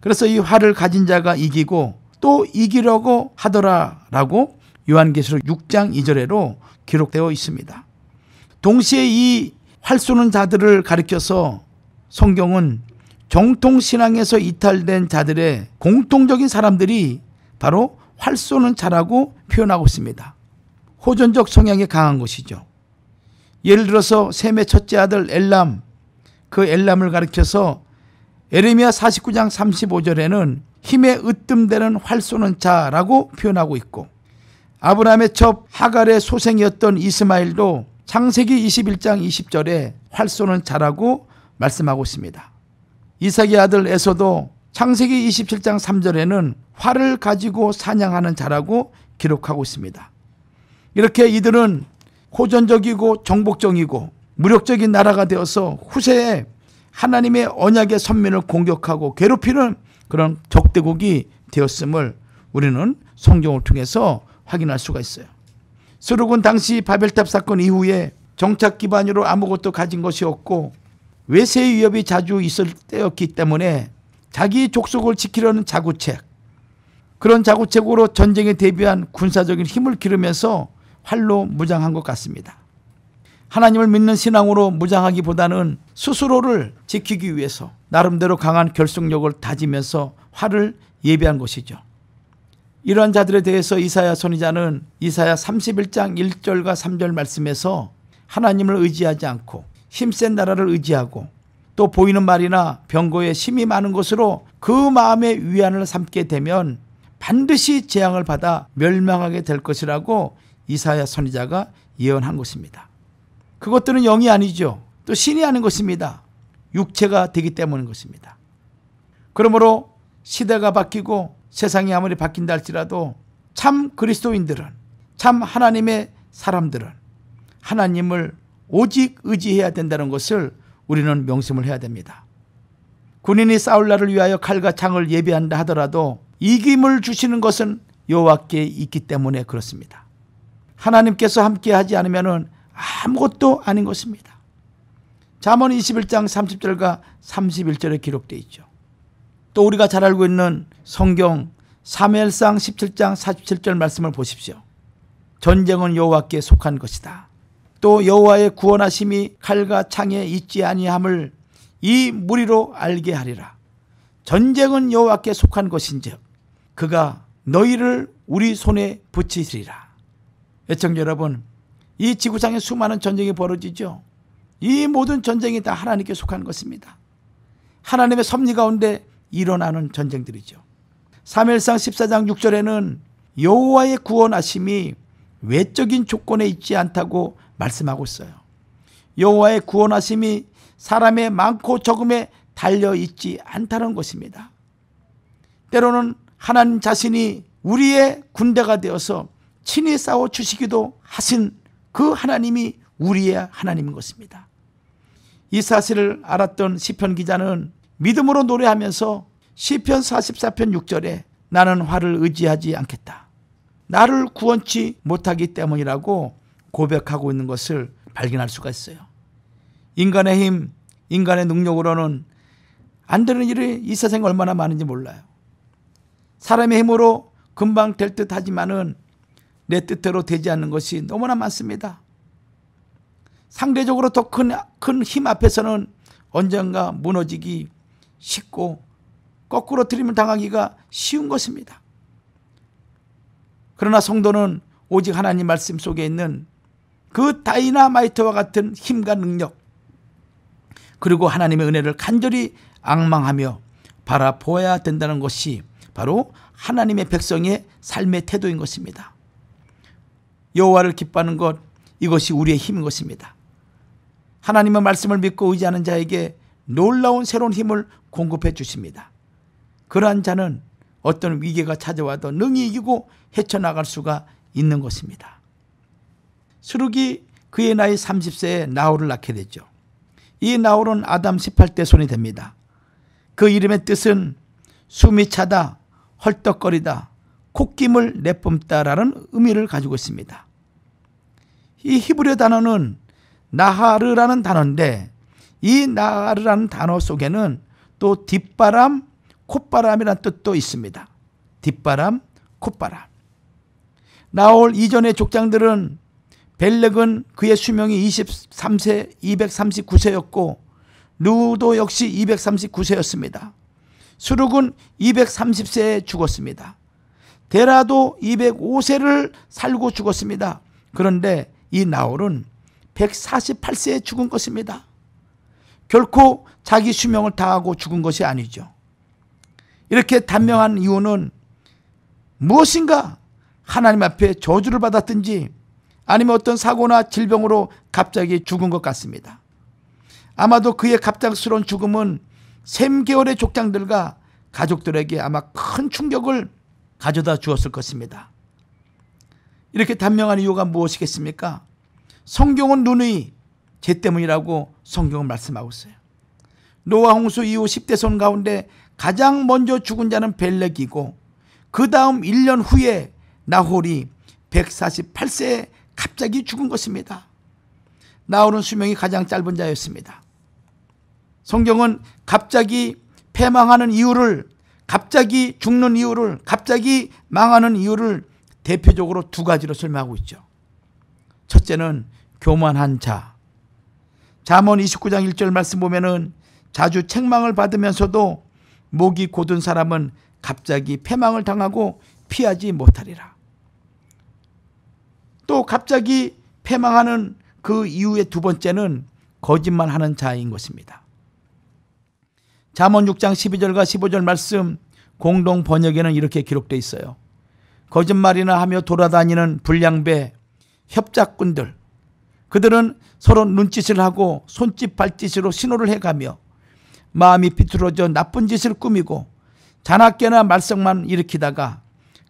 그래서 이 활을 가진 자가 이기고 또 이기려고 하더라라고 요한계시록 6장 2절에로 기록되어 있습니다. 동시에 이 활쏘는 자들을 가리켜서 성경은 정통 신앙에서 이탈된 자들의 공통적인 사람들이 바로 활쏘는 자라고 표현하고 있습니다. 호전적 성향이 강한 것이죠. 예를 들어서 셈의 첫째 아들 엘람, 그 엘람을 가리켜서 에레미아 49장 35절에는 힘에 으뜸되는 활쏘는 자라고 표현하고 있고 아브라함의 첩 하갈의 소생이었던 이스마일도 창세기 21장 20절에 활쏘는 자라고 말씀하고 있습니다. 이삭의 아들 에서도 창세기 27장 3절에는 활을 가지고 사냥하는 자라고 기록하고 있습니다. 이렇게 이들은 호전적이고 정복적이고 무력적인 나라가 되어서 후세에 하나님의 언약의 선민을 공격하고 괴롭히는 그런 적대국이 되었음을 우리는 성경을 통해서 확인할 수가 있어요. 수룩은 당시 바벨탑 사건 이후에 정착 기반으로 아무것도 가진 것이 없고 외세 위협이 자주 있을 때였기 때문에 자기 족속을 지키려는 자구책 그런 자구책으로 전쟁에 대비한 군사적인 힘을 기르면서 활로 무장한 것 같습니다. 하나님을 믿는 신앙으로 무장하기보다는 스스로를 지키기 위해서 나름대로 강한 결속력을 다지면서 활을 예비한 것이죠. 이러한 자들에 대해서 이사야 선의자는 이사야 31장 1절과 3절 말씀에서 하나님을 의지하지 않고 힘센 나라를 의지하고 또 보이는 말이나 병고에심이 많은 것으로 그 마음의 위안을 삼게 되면 반드시 재앙을 받아 멸망하게 될 것이라고 이사야 선의자가 예언한 것입니다. 그것들은 영이 아니죠. 또 신이 아닌 것입니다. 육체가 되기 때문인 것입니다. 그러므로 시대가 바뀌고 세상이 아무리 바뀐다 할지라도 참 그리스도인들은 참 하나님의 사람들은 하나님을 오직 의지해야 된다는 것을 우리는 명심을 해야 됩니다. 군인이 싸울 날을 위하여 칼과 창을 예비한다 하더라도 이김을 주시는 것은 여호와께 있기 때문에 그렇습니다. 하나님께서 함께하지 않으면 아무것도 아닌 것입니다. 잠언 21장 30절과 31절에 기록되어 있죠. 또 우리가 잘 알고 있는 성경 3무엘상 17장 47절 말씀을 보십시오. 전쟁은 여호와께 속한 것이다. 또 여호와의 구원하심이 칼과 창에 있지 아니함을 이 무리로 알게 하리라. 전쟁은 여호와께 속한 것인즉 그가 너희를 우리 손에 붙이리라. 애청자 여러분, 이 지구상에 수많은 전쟁이 벌어지죠. 이 모든 전쟁이 다 하나님께 속한 것입니다. 하나님의 섭리 가운데 일어나는 전쟁들이죠. 3일상 14장 6절에는 여호와의 구원하심이 외적인 조건에 있지 않다고 말씀하고 있어요. 여호와의 구원하심이 사람의 많고 적음에 달려 있지 않다는 것입니다. 때로는 하나님 자신이 우리의 군대가 되어서 친히 싸워 주시기도 하신 그 하나님이 우리의 하나님인 것입니다. 이 사실을 알았던 시편 기자는 믿음으로 노래하면서 시편 44편 6절에 나는 화를 의지하지 않겠다. 나를 구원치 못하기 때문이라고 고백하고 있는 것을 발견할 수가 있어요. 인간의 힘, 인간의 능력으로는 안 되는 일이 이 세상에 얼마나 많은지 몰라요. 사람의 힘으로 금방 될 듯 하지만은 내 뜻대로 되지 않는 것이 너무나 많습니다. 상대적으로 더 큰 큰 힘 앞에서는 언젠가 무너지기 쉽고 거꾸로 트림을 당하기가 쉬운 것입니다. 그러나 성도는 오직 하나님 말씀 속에 있는 그 다이나마이트와 같은 힘과 능력 그리고 하나님의 은혜를 간절히 악망하며 바라보아야 된다는 것이 바로 하나님의 백성의 삶의 태도인 것입니다. 여호와를 기뻐하는 것 이것이 우리의 힘인 것입니다. 하나님의 말씀을 믿고 의지하는 자에게 놀라운 새로운 힘을 공급해 주십니다. 그러한 자는 어떤 위기가 찾아와도 능히 이기고 헤쳐나갈 수가 있는 것입니다. 수룩이 그의 나이 30세에 나홀을 낳게 되죠. 이 나홀은 아담 18대 손이 됩니다. 그 이름의 뜻은 숨이 차다, 헐떡거리다, 콧김을 내뿜다라는 의미를 가지고 있습니다. 이 히브리어 단어는 나하르라는 단어인데 이 나하르라는 단어 속에는 또 뒷바람, 콧바람이란 뜻도 있습니다. 뒷바람, 콧바람. 나올 이전의 족장들은 벨렉은 그의 수명이 23세 239세였고 루도 역시 239세였습니다. 수룩은 230세에 죽었습니다. 데라도 205세를 살고 죽었습니다. 그런데 이 나홀은 148세에 죽은 것입니다. 결코 자기 수명을 다하고 죽은 것이 아니죠. 이렇게 단명한 이유는 무엇인가 하나님 앞에 저주를 받았든지 아니면 어떤 사고나 질병으로 갑자기 죽은 것 같습니다. 아마도 그의 갑작스러운 죽음은 샘개월의 족장들과 가족들에게 아마 큰 충격을 가져다 주었을 것입니다. 이렇게 단명한 이유가 무엇이겠습니까? 성경은 누누이 죄 때문이라고 성경은 말씀하고 있어요. 노아 홍수 이후 10대 손 가운데 가장 먼저 죽은 자는 벨렉이고 그 다음 1년 후에 나홀이 148세에 갑자기 죽은 것입니다. 나홀은 수명이 가장 짧은 자였습니다. 성경은 갑자기 패망하는 이유를 갑자기 죽는 이유를 갑자기 망하는 이유를 대표적으로 두 가지로 설명하고 있죠. 첫째는 교만한 자. 잠언 29장 1절 말씀 보면은 자주 책망을 받으면서도 목이 곧은 사람은 갑자기 패망을 당하고 피하지 못하리라. 또 갑자기 패망하는 그 이후의 두 번째는 거짓말하는 자인 것입니다. 잠언 6장 12절과 15절 말씀 공동 번역에는 이렇게 기록되어 있어요. 거짓말이나 하며 돌아다니는 불량배, 협작꾼들 그들은 서로 눈짓을 하고 손짓 발짓으로 신호를 해가며 마음이 비틀어져 나쁜 짓을 꾸미고 자나깨나 말썽만 일으키다가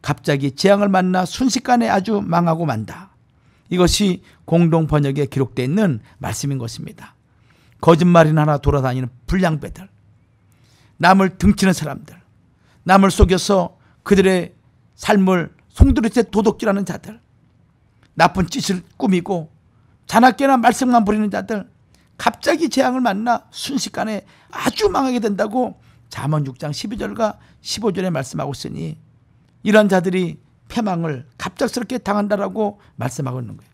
갑자기 재앙을 만나 순식간에 아주 망하고 만다. 이것이 공동 번역에 기록되어 있는 말씀인 것입니다. 거짓말이나 하나 돌아다니는 불량배들, 남을 등치는 사람들, 남을 속여서 그들의 삶을 송두리째 도둑질하는 자들, 나쁜 짓을 꾸미고 자나깨나 말썽만 부리는 자들, 갑자기 재앙을 만나 순식간에 아주 망하게 된다고 잠언 6장 12절과 15절에 말씀하고 있으니 이런 자들이 패망을 갑작스럽게 당한다라고 말씀하고 있는 거예요.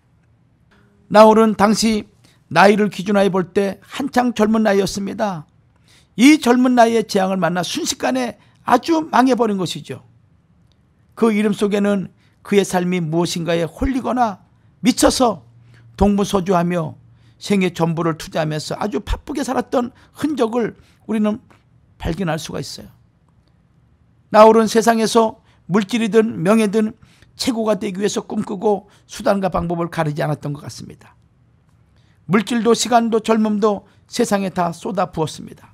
나홀은 당시 나이를 기준화해볼 때 한창 젊은 나이였습니다. 이 젊은 나이에 재앙을 만나 순식간에 아주 망해버린 것이죠. 그 이름 속에는 그의 삶이 무엇인가에 홀리거나 미쳐서 동부소주하며 생애 전부를 투자하면서 아주 바쁘게 살았던 흔적을 우리는 발견할 수가 있어요. 나홀은 세상에서 물질이든 명예든 최고가 되기 위해서 꿈꾸고 수단과 방법을 가리지 않았던 것 같습니다. 물질도 시간도 젊음도 세상에 다 쏟아 부었습니다.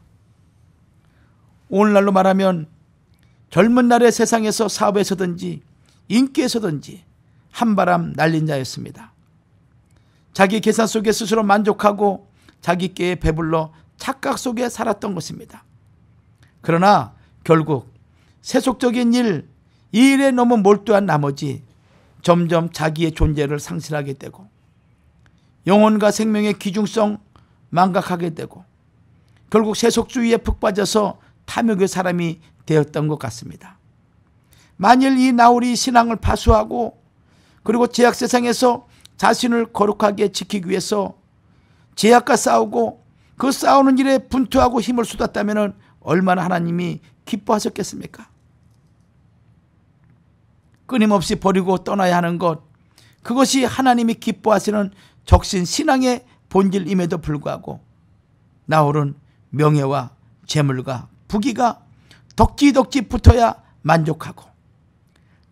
오늘날로 말하면 젊은 날의 세상에서 사업에서든지 인기에서든지 한바람 날린 자였습니다. 자기 계산 속에 스스로 만족하고 자기 께에 배불러 착각 속에 살았던 것입니다. 그러나 결국 세속적인 일, 이 일에 너무 몰두한 나머지 점점 자기의 존재를 상실하게 되고 영혼과 생명의 귀중성 망각하게 되고 결국 세속주의에 푹 빠져서 탐욕의 사람이 되었던 것 같습니다. 만일 이 나홀이 신앙을 파수하고 그리고 제약 세상에서 자신을 거룩하게 지키기 위해서 제약과 싸우고 그 싸우는 일에 분투하고 힘을 쏟았다면 얼마나 하나님이 기뻐하셨겠습니까? 끊임없이 버리고 떠나야 하는 것 그것이 하나님이 기뻐하시는 적신 신앙의 본질임에도 불구하고 나홀은 명예와 재물과 부귀가 덕지덕지 붙어야 만족하고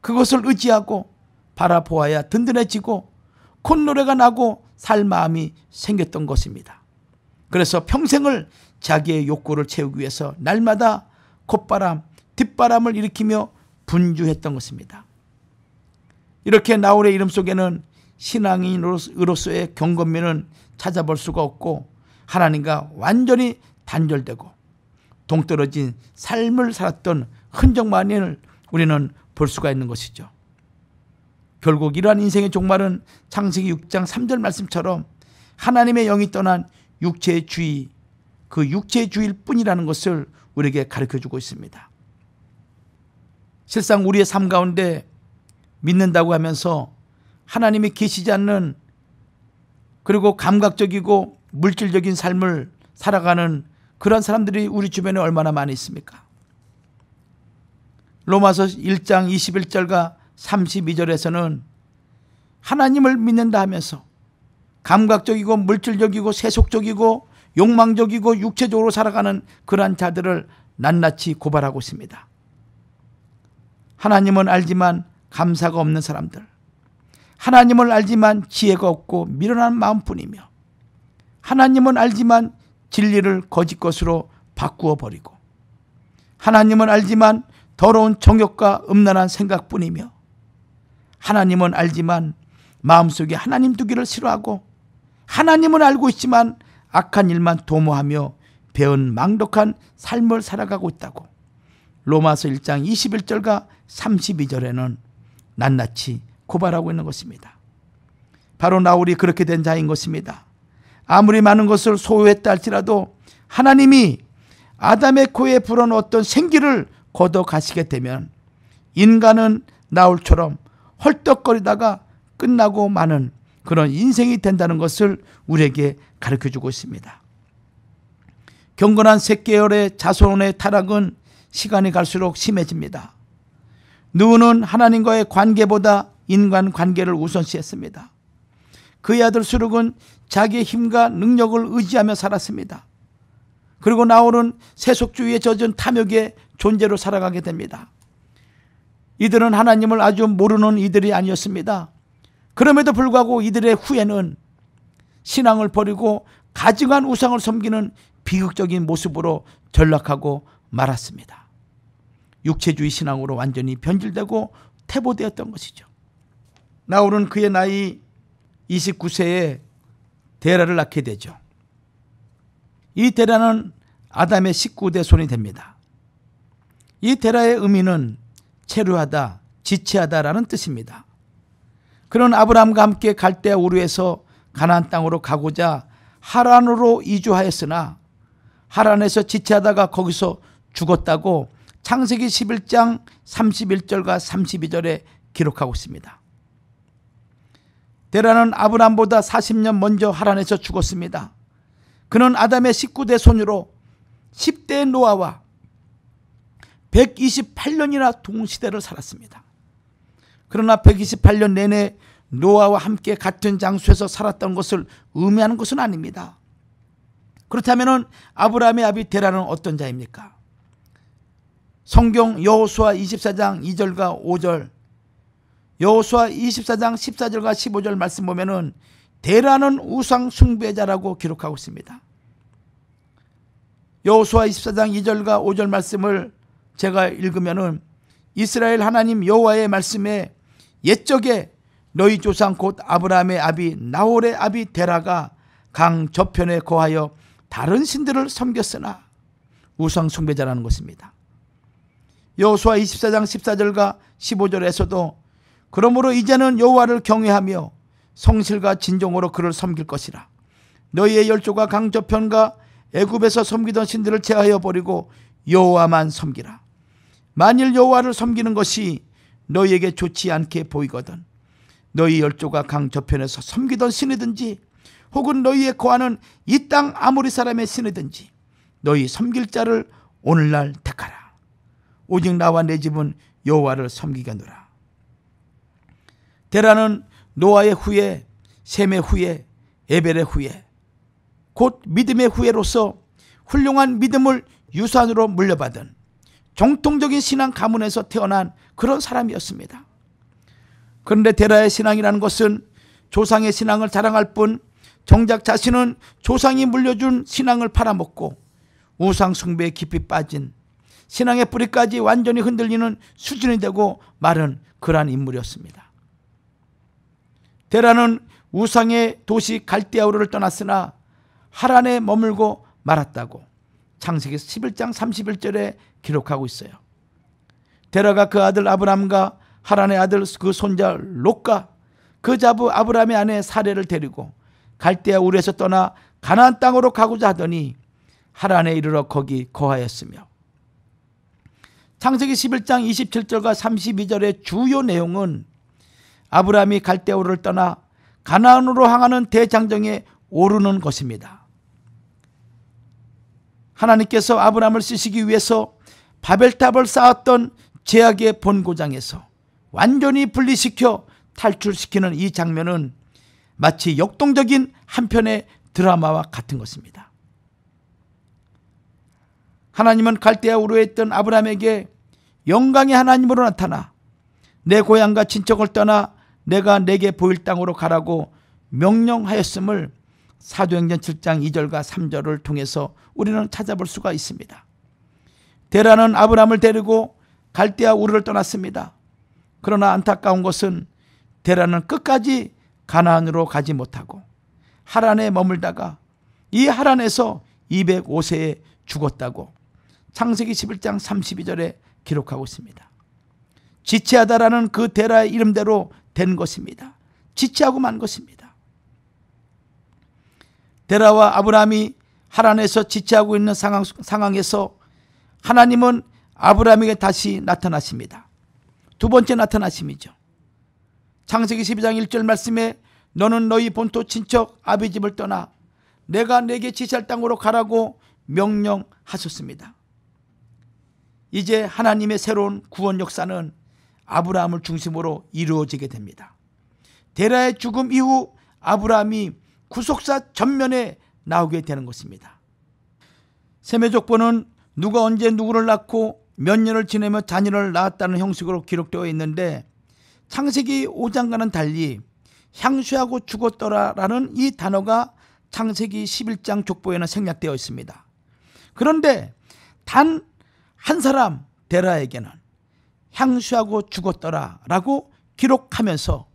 그것을 의지하고 바라보아야 든든해지고 콧노래가 나고 살 마음이 생겼던 것입니다. 그래서 평생을 자기의 욕구를 채우기 위해서 날마다 콧바람, 뒷바람을 일으키며 분주했던 것입니다. 이렇게 나홀의 이름 속에는 신앙인으로서의 경건면은 찾아볼 수가 없고 하나님과 완전히 단절되고 동떨어진 삶을 살았던 흔적만을 우리는 볼 수가 있는 것이죠. 결국 이러한 인생의 종말은 창세기 6장 3절 말씀처럼 하나님의 영이 떠난 육체의 주의 그 육체의 주일 뿐이라는 것을 우리에게 가르쳐주고 있습니다. 실상 우리의 삶 가운데 믿는다고 하면서 하나님이 계시지 않는 그리고 감각적이고 물질적인 삶을 살아가는 그런 사람들이 우리 주변에 얼마나 많이 있습니까? 로마서 1장 21절과 32절에서는 하나님을 믿는다 하면서 감각적이고 물질적이고 세속적이고 욕망적이고 육체적으로 살아가는 그러한 자들을 낱낱이 고발하고 있습니다. 하나님은 알지만 감사가 없는 사람들 하나님을 알지만 지혜가 없고 미련한 마음뿐이며 하나님은 알지만 진리를 거짓 것으로 바꾸어 버리고 하나님은 알지만 더러운 정욕과 음란한 생각뿐이며 하나님은 알지만 마음속에 하나님 두기를 싫어하고 하나님은 알고 있지만 악한 일만 도모하며 배은 망덕한 삶을 살아가고 있다고 로마서 1장 21절과 32절에는 낱낱이 고발하고 있는 것입니다. 바로 나홀이 그렇게 된 자인 것입니다. 아무리 많은 것을 소유했다 할지라도 하나님이 아담의 코에 불어넣었던 생기를 거둬 가시게 되면 인간은 나홀처럼 헐떡거리다가 끝나고 마는 그런 인생이 된다는 것을 우리에게 가르쳐 주고 있습니다. 경건한 새계열의 자손의 타락은 시간이 갈수록 심해집니다. 누우는 하나님과의 관계보다 인간 관계를 우선시했습니다. 그의 아들 수룩은 자기의 힘과 능력을 의지하며 살았습니다. 그리고 나홀은 세속주의에 젖은 탐욕의 존재로 살아가게 됩니다. 이들은 하나님을 아주 모르는 이들이 아니었습니다. 그럼에도 불구하고 이들의 후에는 신앙을 버리고 가증한 우상을 섬기는 비극적인 모습으로 전락하고 말았습니다. 육체주의 신앙으로 완전히 변질되고 태보되었던 것이죠. 나오는 그의 나이 29세에 데라를 낳게 되죠. 이 데라는 아담의 19대 손이 됩니다. 이 데라의 의미는 체류하다, 지체하다라는 뜻입니다. 그런 아브라함과 함께 갈대 우르에서 가나안 땅으로 가고자 하란으로 이주하였으나 하란에서 지체하다가 거기서 죽었다고 창세기 11장 31절과 32절에 기록하고 있습니다. 데라는 아브람보다 40년 먼저 하란에서 죽었습니다. 그는 아담의 19대 손으로 10대 노아와 128년이나 동시대를 살았습니다. 그러나 128년 내내 노아와 함께 같은 장소에서 살았던 것을 의미하는 것은 아닙니다. 그렇다면 아브라함의 아비 데라는 어떤 자입니까? 성경 여호수아 24장 2절과 5절 여호수아 24장 14절과 15절 말씀 보면은 대라는 우상 숭배자라고 기록하고 있습니다. 여호수아 24장 2절과 5절 말씀을 제가 읽으면은 이스라엘 하나님 여호와의 말씀에 옛적에 너희 조상 곧 아브라함의 아비 나홀의 아비 데라가 강 저편에 거하여 다른 신들을 섬겼으나 우상 숭배자라는 것입니다. 여호수아 24장 14절과 15절에서도 그러므로 이제는 여호와를 경외하며 성실과 진정으로 그를 섬길 것이라 너희의 열조가 강 저편과 애굽에서 섬기던 신들을 제하여 버리고 여호와만 섬기라 만일 여호와를 섬기는 것이 너희에게 좋지 않게 보이거든 너희 열조가 강 저편에서 섬기던 신이든지 혹은 너희의 고하는이 땅아무리 사람의 신이든지 너희 섬길 자를 오늘날 택하라 오직 나와 내 집은 여호와를 섬기겠노라 대라는 노아의 후예 셈의 후예 에벨의 후예 곧 믿음의 후예로서 훌륭한 믿음을 유산으로 물려받은 정통적인 신앙 가문에서 태어난 그런 사람이었습니다. 그런데 데라의 신앙이라는 것은 조상의 신앙을 자랑할 뿐 정작 자신은 조상이 물려준 신앙을 팔아먹고 우상 숭배에 깊이 빠진 신앙의 뿌리까지 완전히 흔들리는 수준이 되고 마른 그러한 인물이었습니다. 데라는 우상의 도시 갈대아우르를 떠났으나 하란에 머물고 말았다고 창세기 11장 31절에 기록하고 있어요. 데라가 그 아들 아브람과 하란의 아들 그 손자 롯과 그 자부 아브람의 아내 사례를 데리고 갈대아 우리에서 떠나 가나안 땅으로 가고자 하더니 하란에 이르러 거기 거하였으며 창세기 11장 27절과 32절의 주요 내용은 아브라함이 갈대오를 떠나 가나안으로 향하는 대장정에 오르는 것입니다. 하나님께서 아브라함을 쓰시기 위해서 바벨탑을 쌓았던 제약의 본고장에서 완전히 분리시켜 탈출시키는 이 장면은 마치 역동적인 한편의 드라마와 같은 것입니다. 하나님은 갈대아 우르에 있던 아브라함에게 영광의 하나님으로 나타나 내 고향과 친척을 떠나 내가 내게 보일 땅으로 가라고 명령하였음을 사도행전 7장 2절과 3절을 통해서 우리는 찾아볼 수가 있습니다. 데라는 아브라함을 데리고 갈대아 우르를 떠났습니다. 그러나 안타까운 것은 데라는 끝까지 가나안으로 가지 못하고 하란에 머물다가 이 하란에서 205세에 죽었다고 창세기 11장 32절에 기록하고 있습니다. 지체하다라는 그 데라의 이름대로 된 것입니다. 지체하고 만 것입니다. 데라와 아브라함이 하란에서 지체하고 있는 상황, 상황에서 하나님은 아브라함에게 다시 나타나십니다. 두 번째 나타나심이죠. 창세기 12장 1절 말씀에 너는 너희 본토 친척 아비집을 떠나 내가 내게 지시할 땅으로 가라고 명령하셨습니다. 이제 하나님의 새로운 구원 역사는 아브라함을 중심으로 이루어지게 됩니다. 데라의 죽음 이후 아브라함이 구속사 전면에 나오게 되는 것입니다. 세매족보는 누가 언제 누구를 낳고 몇 년을 지내며 자녀를 낳았다는 형식으로 기록되어 있는데 창세기 5장과는 달리 향수하고 죽었더라라는 이 단어가 창세기 11장 족보에는 생략되어 있습니다. 그런데 단 한 사람 데라에게는 향수하고 죽었더라라고 기록하면서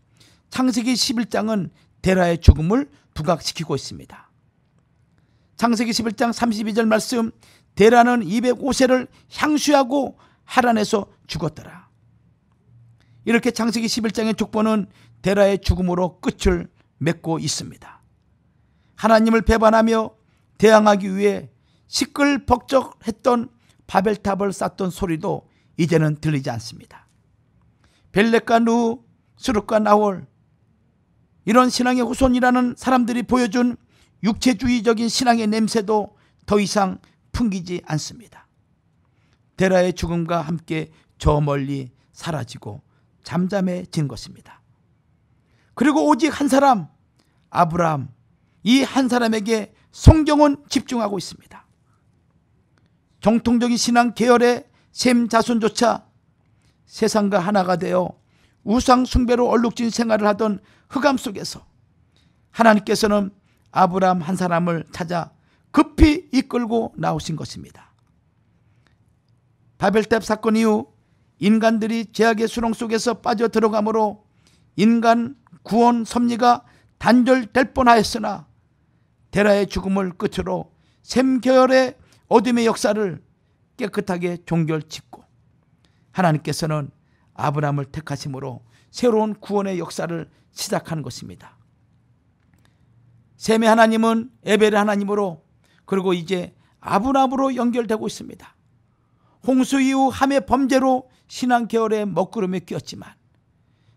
창세기 11장은 데라의 죽음을 부각시키고 있습니다. 창세기 11장 32절 말씀 대라는 205세를 향수하고 하란에서 죽었더라. 이렇게 창세기 11장의 족보는 대라의 죽음으로 끝을 맺고 있습니다. 하나님을 배반하며 대항하기 위해 시끌벅적했던 바벨탑을 쌓던 소리도 이제는 들리지 않습니다. 벨렉과 누, 스룹과 나월 이런 신앙의 후손이라는 사람들이 보여준 육체주의적인 신앙의 냄새도 더 이상 풍기지 않습니다. 데라의 죽음과 함께 저 멀리 사라지고 잠잠해진 것입니다. 그리고 오직 한 사람 아브라함 이 한 사람에게 성경은 집중하고 있습니다. 정통적인 신앙 계열의 셈 자손조차 세상과 하나가 되어 우상 숭배로 얼룩진 생활을 하던 흑암 속에서 하나님께서는 아브라함 한 사람을 찾아 급히 이끌고 나오신 것입니다. 바벨탑 사건 이후 인간들이 제약의 수렁 속에서 빠져 들어가므로 인간 구원 섭리가 단절될 뻔하였으나 데라의 죽음을 끝으로 샘결의 어둠의 역사를 깨끗하게 종결짓고 하나님께서는 아브라함을 택하심으로 새로운 구원의 역사를 시작한 것입니다. 셈의 하나님은 에벨의 하나님으로 그리고 이제 아브라함으로 연결되고 있습니다. 홍수 이후 함의 범죄로 신앙계열의 먹구름에 끼었지만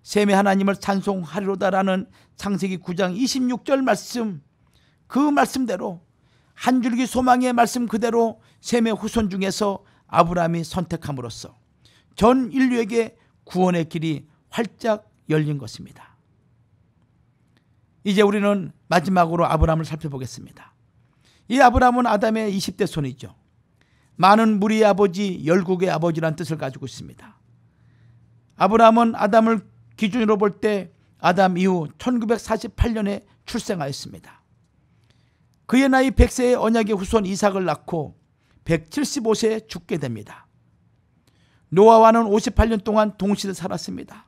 셈의 하나님을 찬송하리로다라는 창세기 9장 26절 말씀 그 말씀대로 한 줄기 소망의 말씀 그대로 셈의 후손 중에서 아브라함이 선택함으로써 전 인류에게 구원의 길이 활짝 열린 것입니다. 이제 우리는 마지막으로 아브라함을 살펴보겠습니다. 이 아브라함은 아담의 20대 손이죠. 많은 무리의 아버지, 열국의 아버지란 뜻을 가지고 있습니다. 아브라함은 아담을 기준으로 볼 때 아담 이후 1948년에 출생하였습니다. 그의 나이 100세에 언약의 후손 이삭을 낳고 175세에 죽게 됩니다. 노아와는 58년 동안 동시에 살았습니다.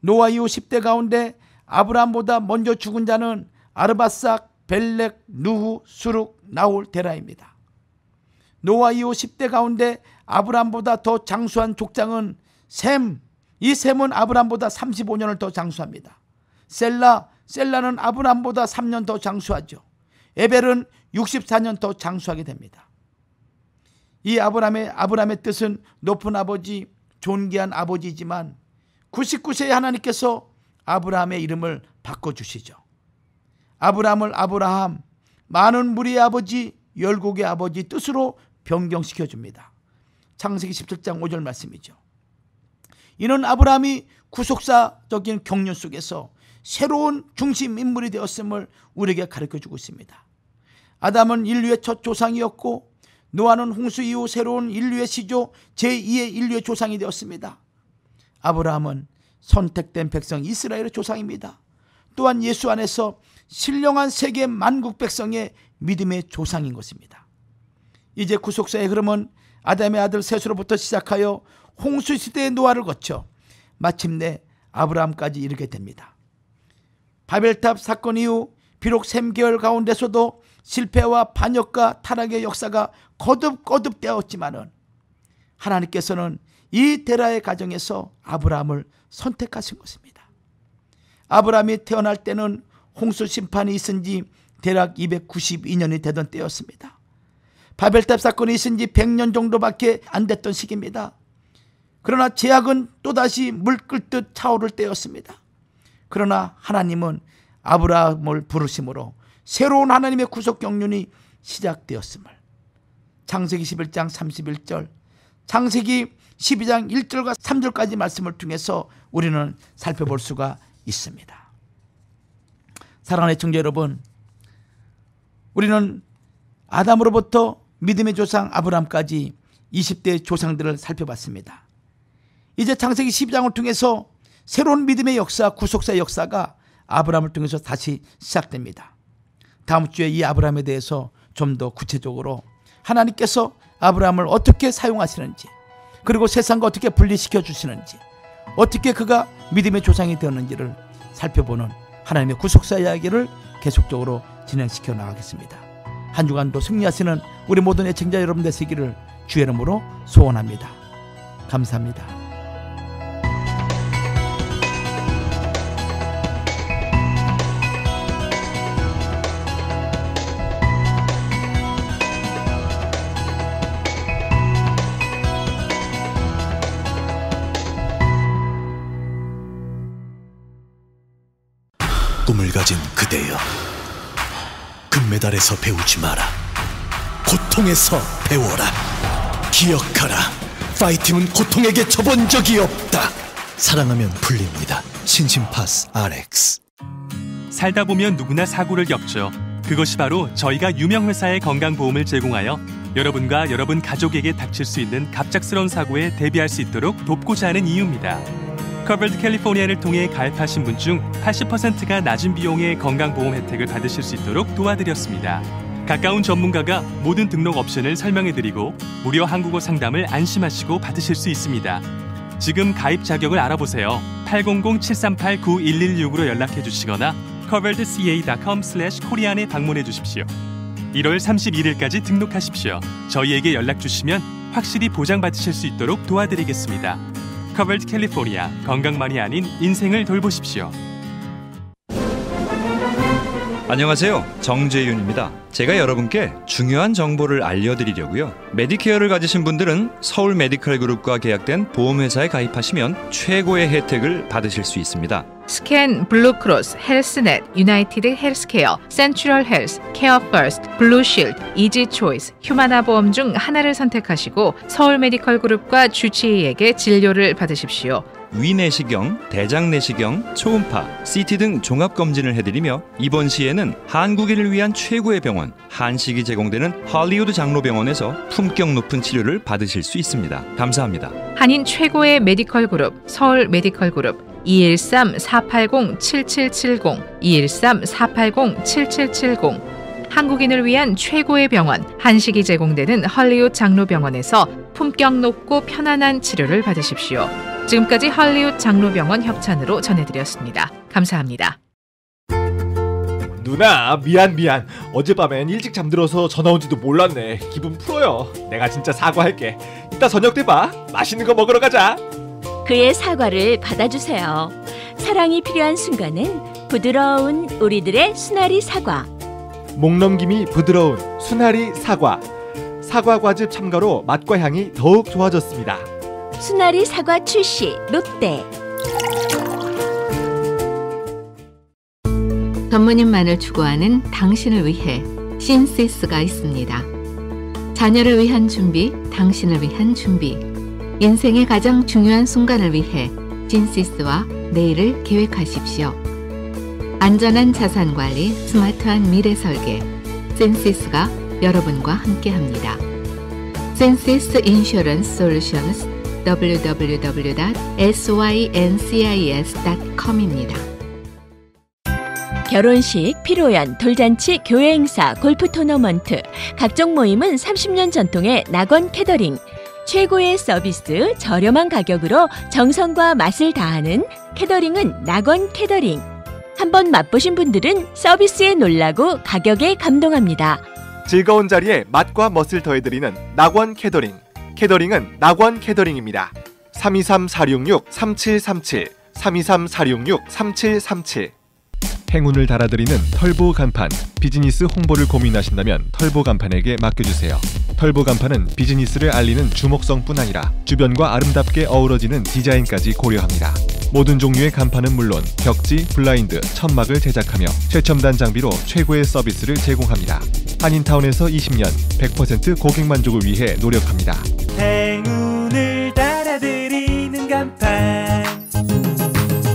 노아 이후 10대 가운데 아브라함보다 먼저 죽은 자는 아르바삭, 벨렉, 누후, 수룩, 나홀, 데라입니다. 노아 이후 10대 가운데 아브람보다 더 장수한 족장은 셈. 이 셈은 아브람보다 35년을 더 장수합니다. 셀라, 셀라는 아브람보다 3년 더 장수하죠. 에벨은 64년 더 장수하게 됩니다. 이 아브람의 아브람의 뜻은 높은 아버지, 존귀한 아버지이지만 99세에 하나님께서 아브라함의 이름을 바꿔 주시죠. 아브라함을 아브라함, 많은 무리의 아버지, 열국의 아버지 뜻으로 변경시켜 줍니다. 창세기 17장 5절 말씀이죠. 이는 아브라함이 구속사적인 경륜 속에서 새로운 중심 인물이 되었음을 우리에게 가르쳐 주고 있습니다. 아담은 인류의 첫 조상이었고 노아는 홍수 이후 새로운 인류의 시조 제2의 인류의 조상이 되었습니다. 아브라함은 선택된 백성 이스라엘의 조상입니다. 또한 예수 안에서 신령한 세계 만국 백성의 믿음의 조상인 것입니다. 이제 구속사의 흐름은 아담의 아들 셋으로부터 시작하여 홍수 시대의 노아를 거쳐 마침내 아브라함까지 이르게 됩니다. 바벨탑 사건 이후 비록 샘개월 가운데서도 실패와 반역과 타락의 역사가 거듭거듭 되었지만은 하나님께서는 이 데라의 가정에서 아브라함을 선택하신 것입니다. 아브라함이 태어날 때는 홍수 심판이 있은 지 대략 292년이 되던 때였습니다. 바벨탑 사건이 있은 지 100년 정도밖에 안 됐던 시기입니다. 그러나 제약은 또다시 물 끓듯 차오를 때였습니다. 그러나 하나님은 아브라함을 부르심으로 새로운 하나님의 구속 경륜이 시작되었음을 창세기 11장 31절 창세기 12장 1절과 3절까지 말씀을 통해서 우리는 살펴볼 수가 있습니다. 사랑하는 청자 여러분, 우리는 아담으로부터 믿음의 조상 아브라함까지 20대 조상들을 살펴봤습니다. 이제 창세기 12장을 통해서 새로운 믿음의 역사, 구속사 역사가 아브라함을 통해서 다시 시작됩니다. 다음 주에 이아브라함에 대해서 좀 더 구체적으로 하나님께서 아브라함을 어떻게 사용하시는지 그리고 세상과 어떻게 분리시켜 주시는지 어떻게 그가 믿음의 조상이 되었는지를 살펴보는 하나님의 구속사 이야기를 계속적으로 진행시켜 나가겠습니다. 한 주간도 승리하시는 우리 모든 애청자 여러분 되시기를 주의 이름으로 소원합니다. 감사합니다. 옛날에서 배우지 마라. 고통에서 배워라. 기억하라. 파이팅은 고통에게 접은 적이 없다. 사랑하면 풀립니다. 신심파스 RX. 살다 보면 누구나 사고를 겪죠. 그것이 바로 저희가 유명 회사의 건강보험을 제공하여 여러분과 여러분 가족에게 닥칠 수 있는 갑작스러운 사고에 대비할 수 있도록 돕고자 하는 이유입니다. 커버드 캘리포니아를 통해 가입하신 분 중 80%가 낮은 비용의 건강보험 혜택을 받으실 수 있도록 도와드렸습니다. 가까운 전문가가 모든 등록 옵션을 설명해드리고 무료 한국어 상담을 안심하시고 받으실 수 있습니다. 지금 가입 자격을 알아보세요. 800-738-9116으로 연락해 주시거나 coveredca.com/korean에 방문해 주십시오. 1월 31일까지 등록하십시오. 저희에게 연락 주시면 확실히 보장받으실 수 있도록 도와드리겠습니다. 커벨트 캘리포니아 건강만이 아닌 인생을 돌보십시오. 안녕하세요. 정재윤입니다. 제가 여러분께 중요한 정보를 알려드리려고요. 메디케어를 가지신 분들은 서울 메디컬 그룹과 계약된 보험회사에 가입하시면 최고의 혜택을 받으실 수 있습니다. 스캔, 블루크로스, 헬스넷, 유나이티드 헬스케어, 센츄럴 헬스, 케어퍼스트, 블루실드, 이지초이스, 휴마나 보험 중 하나를 선택하시고 서울 메디컬 그룹과 주치의에게 진료를 받으십시오. 위내시경, 대장내시경, 초음파, CT 등 종합검진을 해드리며 이번 시에는 한국인을 위한 최고의 병원 한식이 제공되는 할리우드 장로병원에서 품격 높은 치료를 받으실 수 있습니다. 감사합니다. 한인 최고의 메디컬 그룹 서울 메디컬 그룹 213-480-7770, 213-480-7770. 한국인을 위한 최고의 병원, 한식이 제공되는 헐리우드 장로병원에서 품격 높고 편안한 치료를 받으십시오. 지금까지 할리우드 장로병원 협찬으로 전해드렸습니다. 감사합니다. 누나 미안 미안 어젯밤엔 일찍 잠들어서 전화 온지도 몰랐네 기분 풀어요 내가 진짜 사과할게 이따 저녁 때봐 맛있는 거 먹으러 가자 그의 사과를 받아주세요 사랑이 필요한 순간은 부드러운 우리들의 수나리 사과 목넘김이 부드러운 수나리 사과 사과 과즙 참가로 맛과 향이 더욱 좋아졌습니다 수나리 사과 출시 롯데 전문인만을 추구하는 당신을 위해 신세스가 있습니다. 자녀를 위한 준비, 당신을 위한 준비 인생의 가장 중요한 순간을 위해 신시스와 내일을 계획하십시오. 안전한 자산 관리, 스마트한 미래 설계. 센시스가 여러분과 함께 합니다. 센시스 인슈런스 솔루션스 www.syncis.com입니다. 결혼식, 피로연, 돌잔치, 교회 행사, 골프 토너먼트, 각종 모임은 30년 전통의 낙원 캐더링. 최고의 서비스, 저렴한 가격으로 정성과 맛을 다하는 캐더링은 낙원 캐더링. 한번 맛보신 분들은 서비스에 놀라고 가격에 감동합니다. 즐거운 자리에 맛과 멋을 더해드리는 낙원 캐더링. 캐더링은 낙원 캐더링입니다. 323-466-3737, 323-466-3737 행운을 달아드리는 털보 간판, 비즈니스 홍보를 고민하신다면 털보 간판에게 맡겨주세요. 털보 간판은 비즈니스를 알리는 주목성뿐 아니라 주변과 아름답게 어우러지는 디자인까지 고려합니다. 모든 종류의 간판은 물론 벽지, 블라인드, 천막을 제작하며 최첨단 장비로 최고의 서비스를 제공합니다. 한인타운에서 20년 100% 고객 만족을 위해 노력합니다. 행운을 달아드리는 간판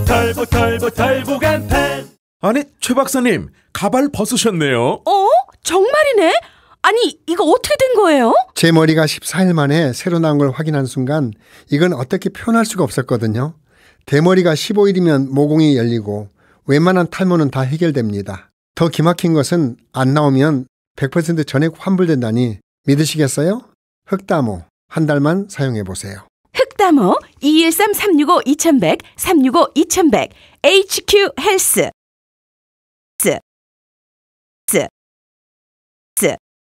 털보 털보 털보 간판 아니 최 박사님 가발 벗으셨네요. 어? 정말이네? 아니 이거 어떻게 된 거예요? 제 머리가 14일 만에 새로 나온 걸 확인한 순간 이건 어떻게 표현할 수가 없었거든요. 대머리가 15일이면 모공이 열리고 웬만한 탈모는 다 해결됩니다. 더 기막힌 것은 안 나오면 100% 전액 환불된다니 믿으시겠어요? 흑다모 한 달만 사용해 보세요. 흑다모 213-365-2100 365-2100 HQ 헬스 Китти!»